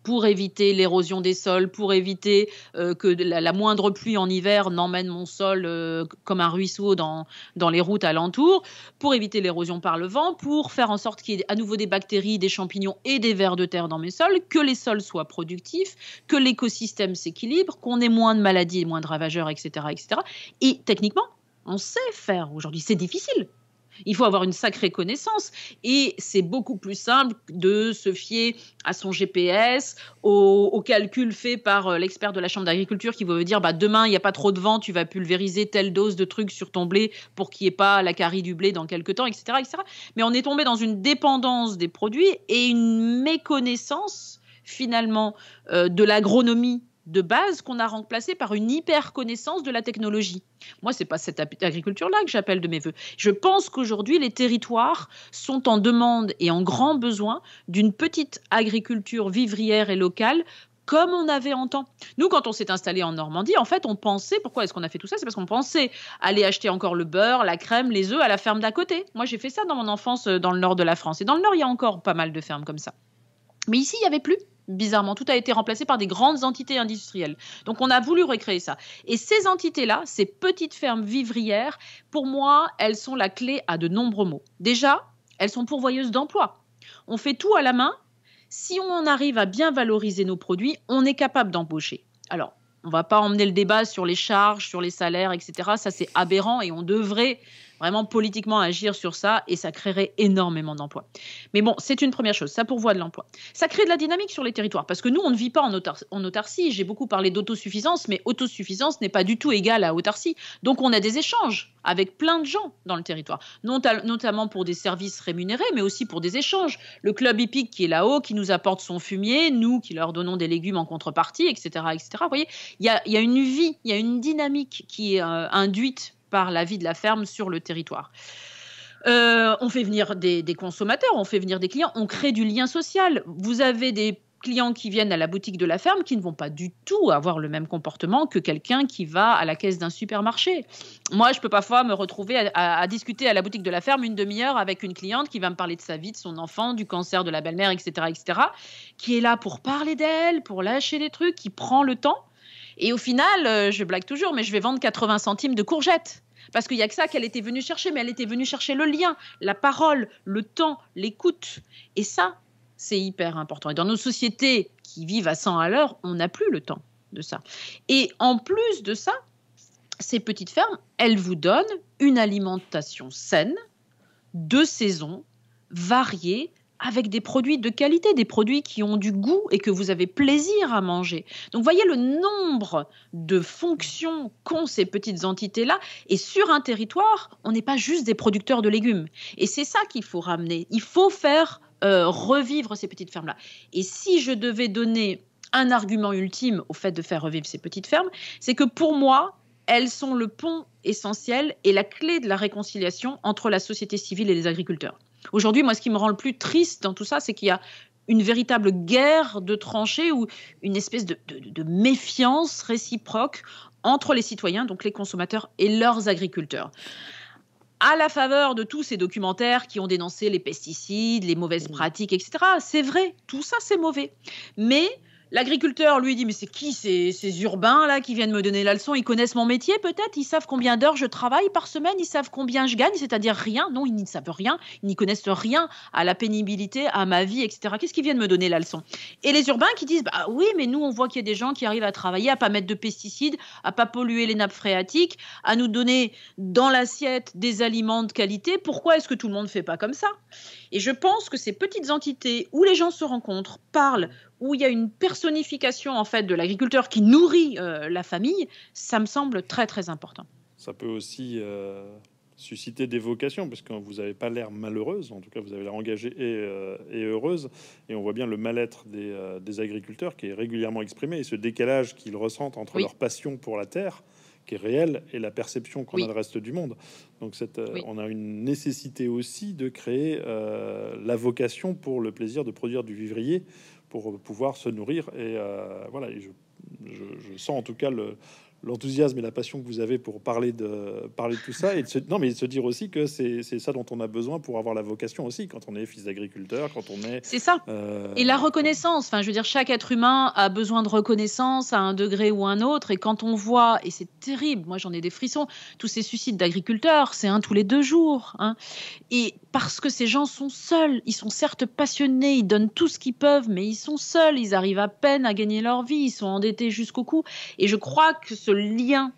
pour éviter l'érosion des sols, pour éviter euh, que la, moindre pluie en hiver n'emmène mon sol euh, comme un ruisseau dans, les routes alentour, pour éviter l'érosion par le vent, pour faire en sorte qu'il y ait à nouveau des bactéries, des champignons et des vers de terre dans mes sols, que les sols soient productifs, que l'écosystème s'équilibre, qu'on ait moins de maladies, moins de ravageurs, etc. etc. Et techniquement, on sait faire aujourd'hui. C'est difficile, il faut avoir une sacrée connaissance. Et c'est beaucoup plus simple de se fier à son GPS, aux, calculs faits par euh, l'expert de la Chambre d'agriculture qui va vous dire bah, demain, il n'y a pas trop de vent, tu vas pulvériser telle dose de trucs sur ton blé pour qu'il n'y ait pas la carie du blé dans quelques temps, etc., Mais on est tombé dans une dépendance des produits et une méconnaissance finalement euh, de l'agronomie de base qu'on a remplacé par une hyper connaissance de la technologie. Moi, ce n'est pas cette agriculture-là que j'appelle de mes voeux. Je pense qu'aujourd'hui, les territoires sont en demande et en grand besoin d'une petite agriculture vivrière et locale comme on avait en temps. Nous, quand on s'est installé en Normandie, en fait, on pensait, pourquoi est-ce qu'on a fait tout ça C'est parce qu'on pensait aller acheter encore le beurre, la crème, les œufs à la ferme d'à côté. Moi, j'ai fait ça dans mon enfance euh, dans le nord de la France. Et dans le nord, il y a encore pas mal de fermes comme ça. Mais ici, il n'y avait plus bizarrement. Tout a été remplacé par des grandes entités industrielles. Donc on a voulu recréer ça. Et ces entités-là, ces petites fermes vivrières, pour moi, elles sont la clé à de nombreux maux. Déjà, elles sont pourvoyeuses d'emplois. On fait tout à la main. Si on arrive à bien valoriser nos produits, on est capable d'embaucher. Alors, on ne va pas emmener le débat sur les charges, sur les salaires, etc. Ça, c'est aberrant et on devrait vraiment politiquement agir sur ça et ça créerait énormément d'emplois. Mais bon, c'est une première chose, ça pourvoit de l'emploi. Ça crée de la dynamique sur les territoires parce que nous, on ne vit pas en, autarcie. J'ai beaucoup parlé d'autosuffisance, mais autosuffisance n'est pas du tout égale à autarcie. Donc on a des échanges avec plein de gens dans le territoire, notamment pour des services rémunérés, mais aussi pour des échanges. Le club hippique qui est là-haut, qui nous apporte son fumier, nous qui leur donnons des légumes en contrepartie, etc. etc. Vous voyez, il y a, une vie, il y a une dynamique qui est euh, induite par la vie de la ferme sur le territoire. Euh, on fait venir des, consommateurs, on fait venir des clients, on crée du lien social. Vous avez des clients qui viennent à la boutique de la ferme qui ne vont pas du tout avoir le même comportement que quelqu'un qui va à la caisse d'un supermarché. Moi, je peux parfois me retrouver à, discuter à la boutique de la ferme une demi-heure avec une cliente qui va me parler de sa vie, de son enfant, du cancer de la belle-mère, etc., etc., qui est là pour parler d'elle, pour lâcher des trucs, qui prend le temps. Et au final, euh, je blague toujours, mais je vais vendre 80 centimes de courgettes. Parce qu'il n'y a que ça qu'elle était venue chercher, mais elle était venue chercher le lien, la parole, le temps, l'écoute. Et ça, c'est hyper important. Et dans nos sociétés qui vivent à 100 à l'heure, on n'a plus le temps de ça. Et en plus de ça, ces petites fermes, elles vous donnent une alimentation saine, de saison, variée, avec des produits de qualité, des produits qui ont du goût et que vous avez plaisir à manger. Donc voyez le nombre de fonctions qu'ont ces petites entités-là. Et sur un territoire, on n'est pas juste des producteurs de légumes. Et c'est ça qu'il faut ramener. Il faut faire euh, revivre ces petites fermes-là. Et si je devais donner un argument ultime au fait de faire revivre ces petites fermes, c'est que pour moi, elles sont le pont essentiel et la clé de la réconciliation entre la société civile et les agriculteurs. Aujourd'hui, moi, ce qui me rend le plus triste dans tout ça, c'est qu'il y a une véritable guerre de tranchées ou une espèce de, méfiance réciproque entre les citoyens, donc les consommateurs et leurs agriculteurs. À la faveur de tous ces documentaires qui ont dénoncé les pesticides, les mauvaises mmh. pratiques, etc., c'est vrai, tout ça c'est mauvais. Mais L'agriculteur lui dit Mais c'est qui ces, ces urbains là qui viennent me donner la leçon Ils connaissent mon métier peut-être Ils savent combien d'heures je travaille par semaine Ils savent combien je gagne C'est-à-dire rien Non, ils n'y savent rien. Ils n'y connaissent rien à la pénibilité, à ma vie, etc. Qu'est-ce qu'ils viennent me donner la leçon Et les urbains qui disent Bah oui, mais nous on voit qu'il y a des gens qui arrivent à travailler, à pas mettre de pesticides, à pas polluer les nappes phréatiques, à nous donner dans l'assiette des aliments de qualité. Pourquoi est-ce que tout le monde ne fait pas comme ça Et je pense que ces petites entités où les gens se rencontrent, parlent, où il y a une personnification en fait de l'agriculteur qui nourrit euh, la famille, ça me semble très très important. Ça peut aussi euh, susciter des vocations, parce que vous n'avez pas l'air malheureuse, en tout cas vous avez l'air engagée et, euh, heureuse, et on voit bien le mal-être des, agriculteurs qui est régulièrement exprimé, et ce décalage qu'ils ressentent entre leur passion pour la terre qui est réelle et la perception qu'on a le reste du monde. Donc, on a une nécessité aussi de créer la vocation pour le plaisir de produire du vivrier pour pouvoir se nourrir. Et euh, voilà, et je, je, sens en tout cas le, l'enthousiasme et la passion que vous avez pour parler de parler de tout ça et de non mais se dire aussi que c'est, ça dont on a besoin pour avoir la vocation aussi quand on est fils d'agriculteur quand on est c'est ça euh, et la reconnaissance enfin je veux dire chaque être humain a besoin de reconnaissance à un degré ou un autre et quand on voit et c'est terrible moi j'en ai des frissons tous ces suicides d'agriculteurs c'est un tous les deux jours hein, et parce que ces gens sont seuls. Ils sont certes passionnés, ils donnent tout ce qu'ils peuvent, mais ils sont seuls. Ils arrivent à peine à gagner leur vie, ils sont endettés jusqu'au cou. Et je crois que ce lien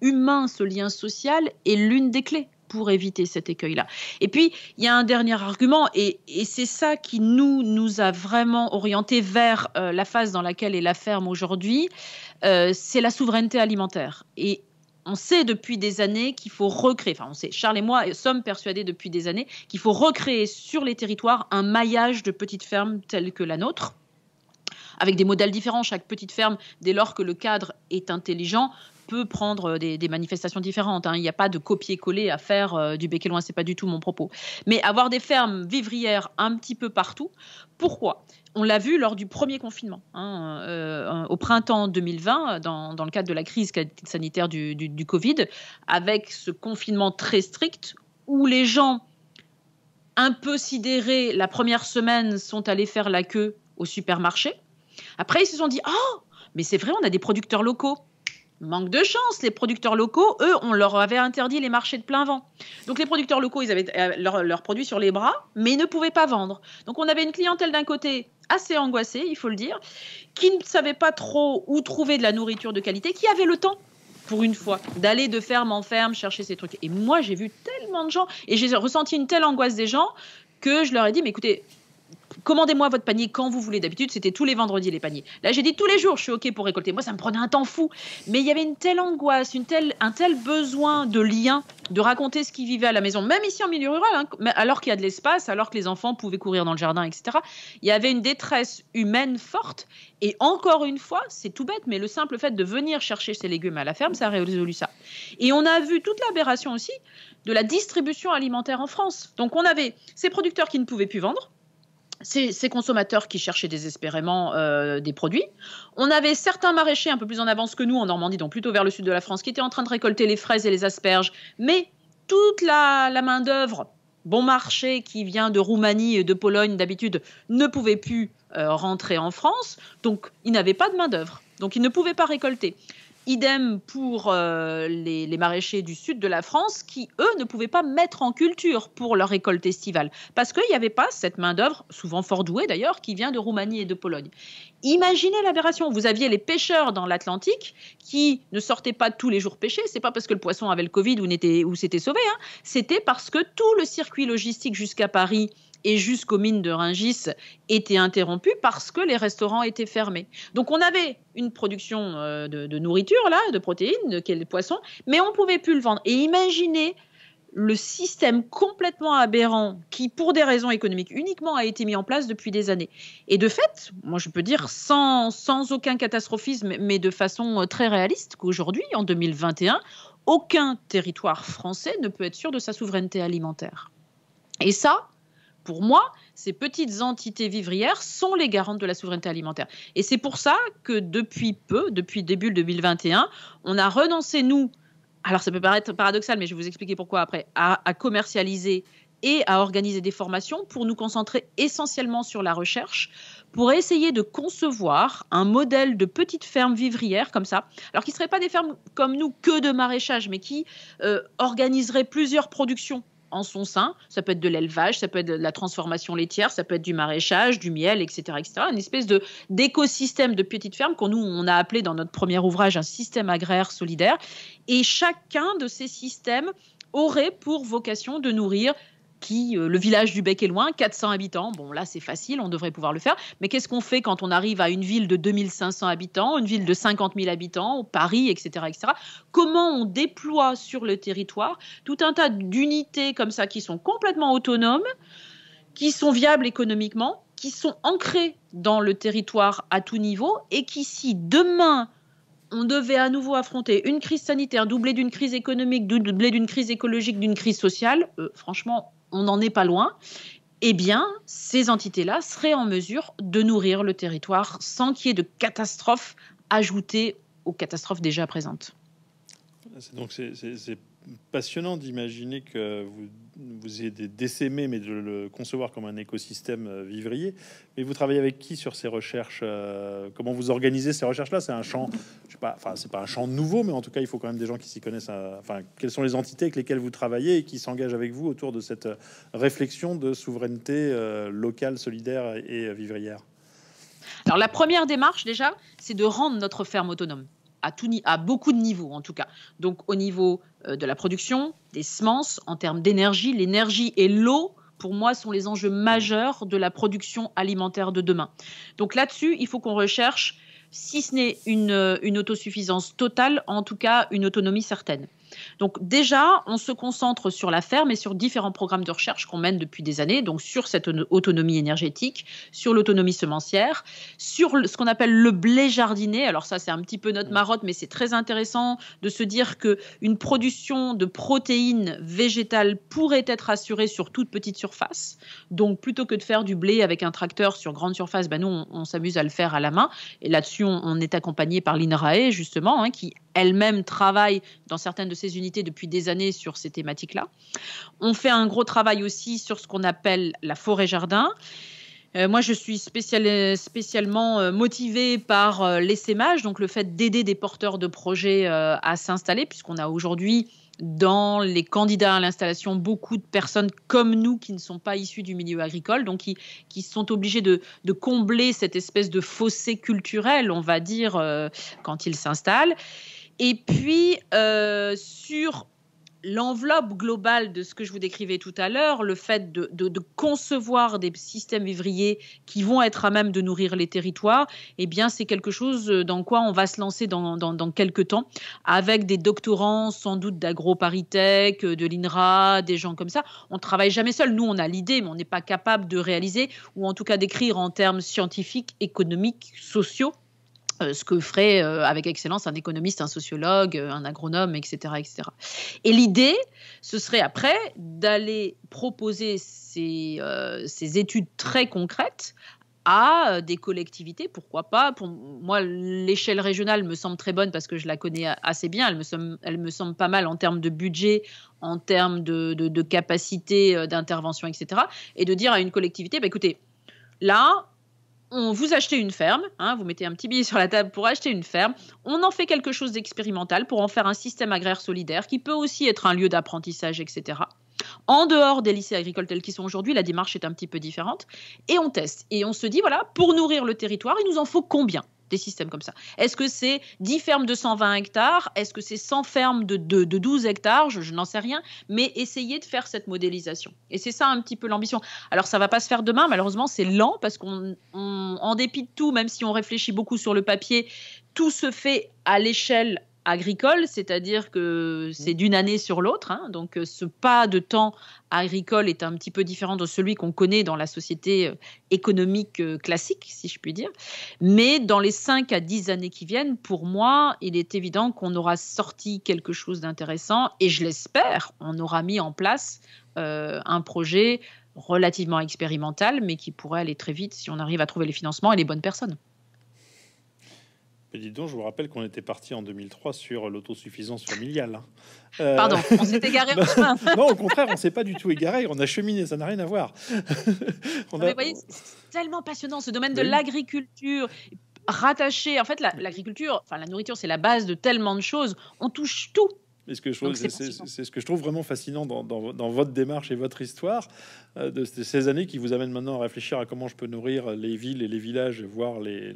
humain, ce lien social est l'une des clés pour éviter cet écueil-là. Et puis, il y a un dernier argument, et, c'est ça qui nous, a vraiment orientés vers euh, la phase dans laquelle est la ferme aujourd'hui, euh, c'est la souveraineté alimentaire. Et on sait depuis des années qu'il faut recréer, enfin on sait, Charles et moi sommes persuadés depuis des années qu'il faut recréer sur les territoires un maillage de petites fermes telles que la nôtre, avec des modèles différents. Chaque petite ferme, dès lors que le cadre est intelligent, peut prendre euh, des, manifestations différentes. Hein. Il n'y a pas de copier-coller à faire euh, du Béquet loin, c'est pas du tout mon propos. Mais avoir des fermes vivrières un petit peu partout, pourquoi on l'a vu lors du premier confinement, hein, euh, au printemps 2020, dans, le cadre de la crise sanitaire du, du Covid, avec ce confinement très strict où les gens un peu sidérés la première semaine sont allés faire la queue au supermarché. Après, ils se sont dit Oh, mais c'est vrai, on a des producteurs locaux. Manque de chance, les producteurs locaux, eux, on leur avait interdit les marchés de plein vent. Donc les producteurs locaux, ils avaient euh, leurs produits sur les bras, mais ils ne pouvaient pas vendre. Donc on avait une clientèle d'un côté assez angoissée, il faut le dire, qui ne savait pas trop où trouver de la nourriture de qualité, qui avait le temps pour une fois, d'aller de ferme en ferme chercher ces trucs. Et moi, j'ai vu tellement de gens, et j'ai ressenti une telle angoisse des gens que je leur ai dit, mais écoutez, commandez-moi votre panier quand vous voulez. D'habitude, c'était tous les vendredis les paniers. Là, j'ai dit tous les jours, je suis OK pour récolter. Moi, ça me prenait un temps fou. Mais il y avait une telle angoisse, une telle, un tel besoin de lien, de raconter ce qui vivait à la maison, même ici en milieu rural, hein, alors qu'il y a de l'espace, alors que les enfants pouvaient courir dans le jardin, etc. Il y avait une détresse humaine forte. Et encore une fois, c'est tout bête, mais le simple fait de venir chercher ses légumes à la ferme, ça a résolu ça. Et on a vu toute l'aberration aussi de la distribution alimentaire en France. Donc on avait ces producteurs qui ne pouvaient plus vendre, ces, consommateurs qui cherchaient désespérément euh, des produits. On avait certains maraîchers un peu plus en avance que nous en Normandie, donc plutôt vers le sud de la France, qui étaient en train de récolter les fraises et les asperges, mais toute la, main-d'œuvre bon marché qui vient de Roumanie et de Pologne d'habitude ne pouvait plus euh, rentrer en France, donc ils n'avaient pas de main-d'œuvre, donc ils ne pouvaient pas récolter. Idem pour euh, les, maraîchers du sud de la France qui, eux, ne pouvaient pas mettre en culture pour leur récolte estivale parce qu'il n'y avait pas cette main-d'œuvre, souvent fort douée d'ailleurs, qui vient de Roumanie et de Pologne. Imaginez l'aberration. Vous aviez les pêcheurs dans l'Atlantique qui ne sortaient pas tous les jours pêcher. C'est pas parce que le poisson avait le Covid ou, n'était, s'était sauvé. Hein. C'était parce que tout le circuit logistique jusqu'à Paris et jusqu'aux mines de Rungis était interrompues parce que les restaurants étaient fermés. Donc on avait une production euh, de, nourriture, là, de protéines, de, poissons, mais on ne pouvait plus le vendre. Et imaginez le système complètement aberrant qui, pour des raisons économiques uniquement, a été mis en place depuis des années. Et de fait, moi je peux dire sans, sans aucun catastrophisme, mais de façon euh, très réaliste, qu'aujourd'hui, en 2021, aucun territoire français ne peut être sûr de sa souveraineté alimentaire. Et ça, pour moi, ces petites entités vivrières sont les garantes de la souveraineté alimentaire. Et c'est pour ça que depuis peu, depuis début 2021, on a renoncé, nous, alors ça peut paraître paradoxal, mais je vais vous expliquer pourquoi après, à, commercialiser et à organiser des formations pour nous concentrer essentiellement sur la recherche, pour essayer de concevoir un modèle de petites fermes vivrières comme ça, alors qui ne seraient pas des fermes comme nous que de maraîchage, mais qui organiserait euh, organiseraient plusieurs productions en son sein. Ça peut être de l'élevage, ça peut être de la transformation laitière, ça peut être du maraîchage, du miel, etc. etc. Une espèce de, d'écosystème de petites fermes qu'on on a appelé dans notre premier ouvrage un système agraire solidaire. Et chacun de ces systèmes aurait pour vocation de nourrir qui, euh, le village du Bec est loin, 400 habitants. Bon, là, c'est facile, on devrait pouvoir le faire. Mais qu'est-ce qu'on fait quand on arrive à une ville de 2500 habitants, une ville de 50 000 habitants, Paris, etc., etc. Comment on déploie sur le territoire tout un tas d'unités comme ça qui sont complètement autonomes, qui sont viables économiquement, qui sont ancrées dans le territoire à tout niveau et qui, si demain, on devait à nouveau affronter une crise sanitaire doublée d'une crise économique, doublée d'une crise écologique, d'une crise sociale, euh, franchement, on n'en est pas loin, eh bien, ces entités-là seraient en mesure de nourrir le territoire sans qu'il y ait de catastrophes ajoutées aux catastrophes déjà présentes. Donc c'est passionnant d'imaginer que vous vous êtes d'essaimer, mais de le concevoir comme un écosystème euh, vivrier. Mais vous travaillez avec qui sur ces recherches euh, Comment vous organisez ces recherches-là C'est un champ, je sais pas, enfin, c'est pas un champ nouveau, mais en tout cas, il faut quand même des gens qui s'y connaissent. Euh, enfin, quelles sont les entités avec lesquelles vous travaillez et qui s'engagent avec vous autour de cette réflexion de souveraineté locale, solidaire et vivrière alors la première démarche déjà, c'est de rendre notre ferme autonome à, beaucoup de niveaux en tout cas. Donc au niveau euh, de la production, des semences, en termes d'énergie, l'énergie et l'eau pour moi, sont les enjeux majeurs de la production alimentaire de demain. Donc là-dessus, il faut qu'on recherche, si ce n'est une euh, autosuffisance totale, en tout cas une autonomie certaine. Donc déjà, on se concentre sur la ferme et sur différents programmes de recherche qu'on mène depuis des années, donc sur cette autonomie énergétique, sur l'autonomie semencière, sur ce qu'on appelle le blé jardiné. Alors ça, c'est un petit peu notre mmh. marotte, mais c'est très intéressant de se dire que une production de protéines végétales pourrait être assurée sur toute petite surface. Donc plutôt que de faire du blé avec un tracteur sur grande surface, ben nous, on, s'amuse à le faire à la main. Et là-dessus, on, est accompagné par l'INRAE, justement, hein, qui elle-même travaille dans certaines de ces unités depuis des années sur ces thématiques-là. On fait un gros travail aussi sur ce qu'on appelle la forêt-jardin euh, moi, je suis spécialement euh, motivée par euh, l'essaimage, donc le fait d'aider des porteurs de projets à s'installer, puisqu'on a aujourd'hui dans les candidats à l'installation beaucoup de personnes comme nous qui ne sont pas issues du milieu agricole, donc qui, sont obligées de, combler cette espèce de fossé culturel, on va dire, quand ils s'installent. Et puis, euh, sur l'enveloppe globale de ce que je vous décrivais tout à l'heure, le fait de, concevoir des systèmes vivriers qui vont être à même de nourrir les territoires, eh bien, c'est quelque chose dans quoi on va se lancer dans, quelques temps, avec des doctorants sans doute d'AgroParisTech, euh, de l'INRA, des gens comme ça. On ne travaille jamais seul. Nous, on a l'idée, mais on n'est pas capable de réaliser, ou en tout cas d'écrire en termes scientifiques, économiques, sociaux. Euh, ce que ferait euh, avec excellence un économiste, un sociologue, euh, un agronome, etc. etc. Et l'idée, ce serait après d'aller proposer ces, études très concrètes à des collectivités, pourquoi pas. Pour moi, l'échelle régionale me semble très bonne parce que je la connais assez bien. Elle me semble, elle me semble pas mal en termes de budget, en termes de, capacité d'intervention, etc. Et de dire à une collectivité, bah, écoutez, là, on vous achetez une ferme, hein, vous mettez un petit billet sur la table pour acheter une ferme, on en fait quelque chose d'expérimental pour en faire un système agraire solidaire qui peut aussi être un lieu d'apprentissage, etc. En dehors des lycées agricoles tels qu'ils sont aujourd'hui, la démarche est un petit peu différente. Et on teste. Et on se dit, voilà, pour nourrir le territoire, il nous en faut combien des systèmes comme ça. Est-ce que c'est 10 fermes de 120 hectares Est-ce que c'est 100 fermes de, de, 12 hectares Je, n'en sais rien, mais essayez de faire cette modélisation. Et c'est ça un petit peu l'ambition. Alors ça ne va pas se faire demain, malheureusement c'est lent parce qu'on, en dépit de tout, même si on réfléchit beaucoup sur le papier, tout se fait à l'échelle agricole, c'est-à-dire que mmh. c'est d'une année sur l'autre. Hein. donc euh, ce pas de temps agricole est un petit peu différent de celui qu'on connaît dans la société euh, économique euh, classique, si je puis dire. Mais dans les 5 à 10 années qui viennent, pour moi, il est évident qu'on aura sorti quelque chose d'intéressant et je l'espère, on aura mis en place un projet relativement expérimental, mais qui pourrait aller très vite si on arrive à trouver les financements et les bonnes personnes je vous rappelle qu'on était parti en 2003 sur l'autosuffisance familiale. Hein. Euh, Pardon, on s'est égaré non, au contraire, on ne s'est pas du tout égaré, on a cheminé, ça n'a rien à voir. on voyez, tellement passionnant ce domaine de l'agriculture rattaché. En fait, l'agriculture, enfin la nourriture, c'est la base de tellement de choses. On touche tout que je c'est ce que je trouve vraiment fascinant dans, votre démarche et votre histoire euh, de ces années qui vous amènent maintenant à réfléchir à comment je peux nourrir les villes et les villages, voire les,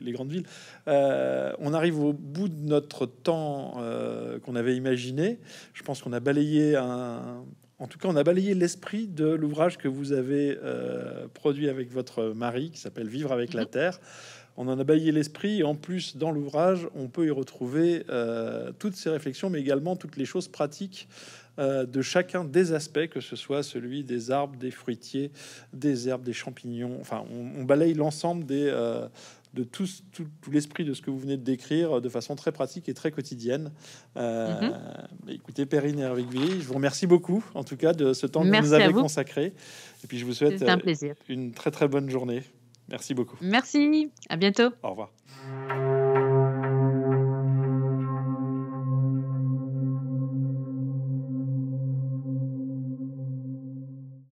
les, grandes villes. Euh, on arrive au bout de notre temps euh, qu'on avait imaginé. Je pense qu'on a balayé un, en tout cas, on a balayé l'esprit de l'ouvrage que vous avez produit avec votre mari, qui s'appelle Vivre avec la mhm. Terre, on en a baillé l'esprit. et En plus, dans l'ouvrage, on peut y retrouver euh, toutes ces réflexions, mais également toutes les choses pratiques euh, de chacun des aspects, que ce soit celui des arbres, des fruitiers, des herbes, des champignons. Enfin, on, balaye l'ensemble euh, de tout, l'esprit de ce que vous venez de décrire de façon très pratique et très quotidienne. Mhm. Écoutez, Perrine et Hervé je vous remercie beaucoup, en tout cas, de ce temps que vous nous avez consacré. Et puis, je vous souhaite une très, très bonne journée. Merci beaucoup. Merci, à bientôt. Au revoir.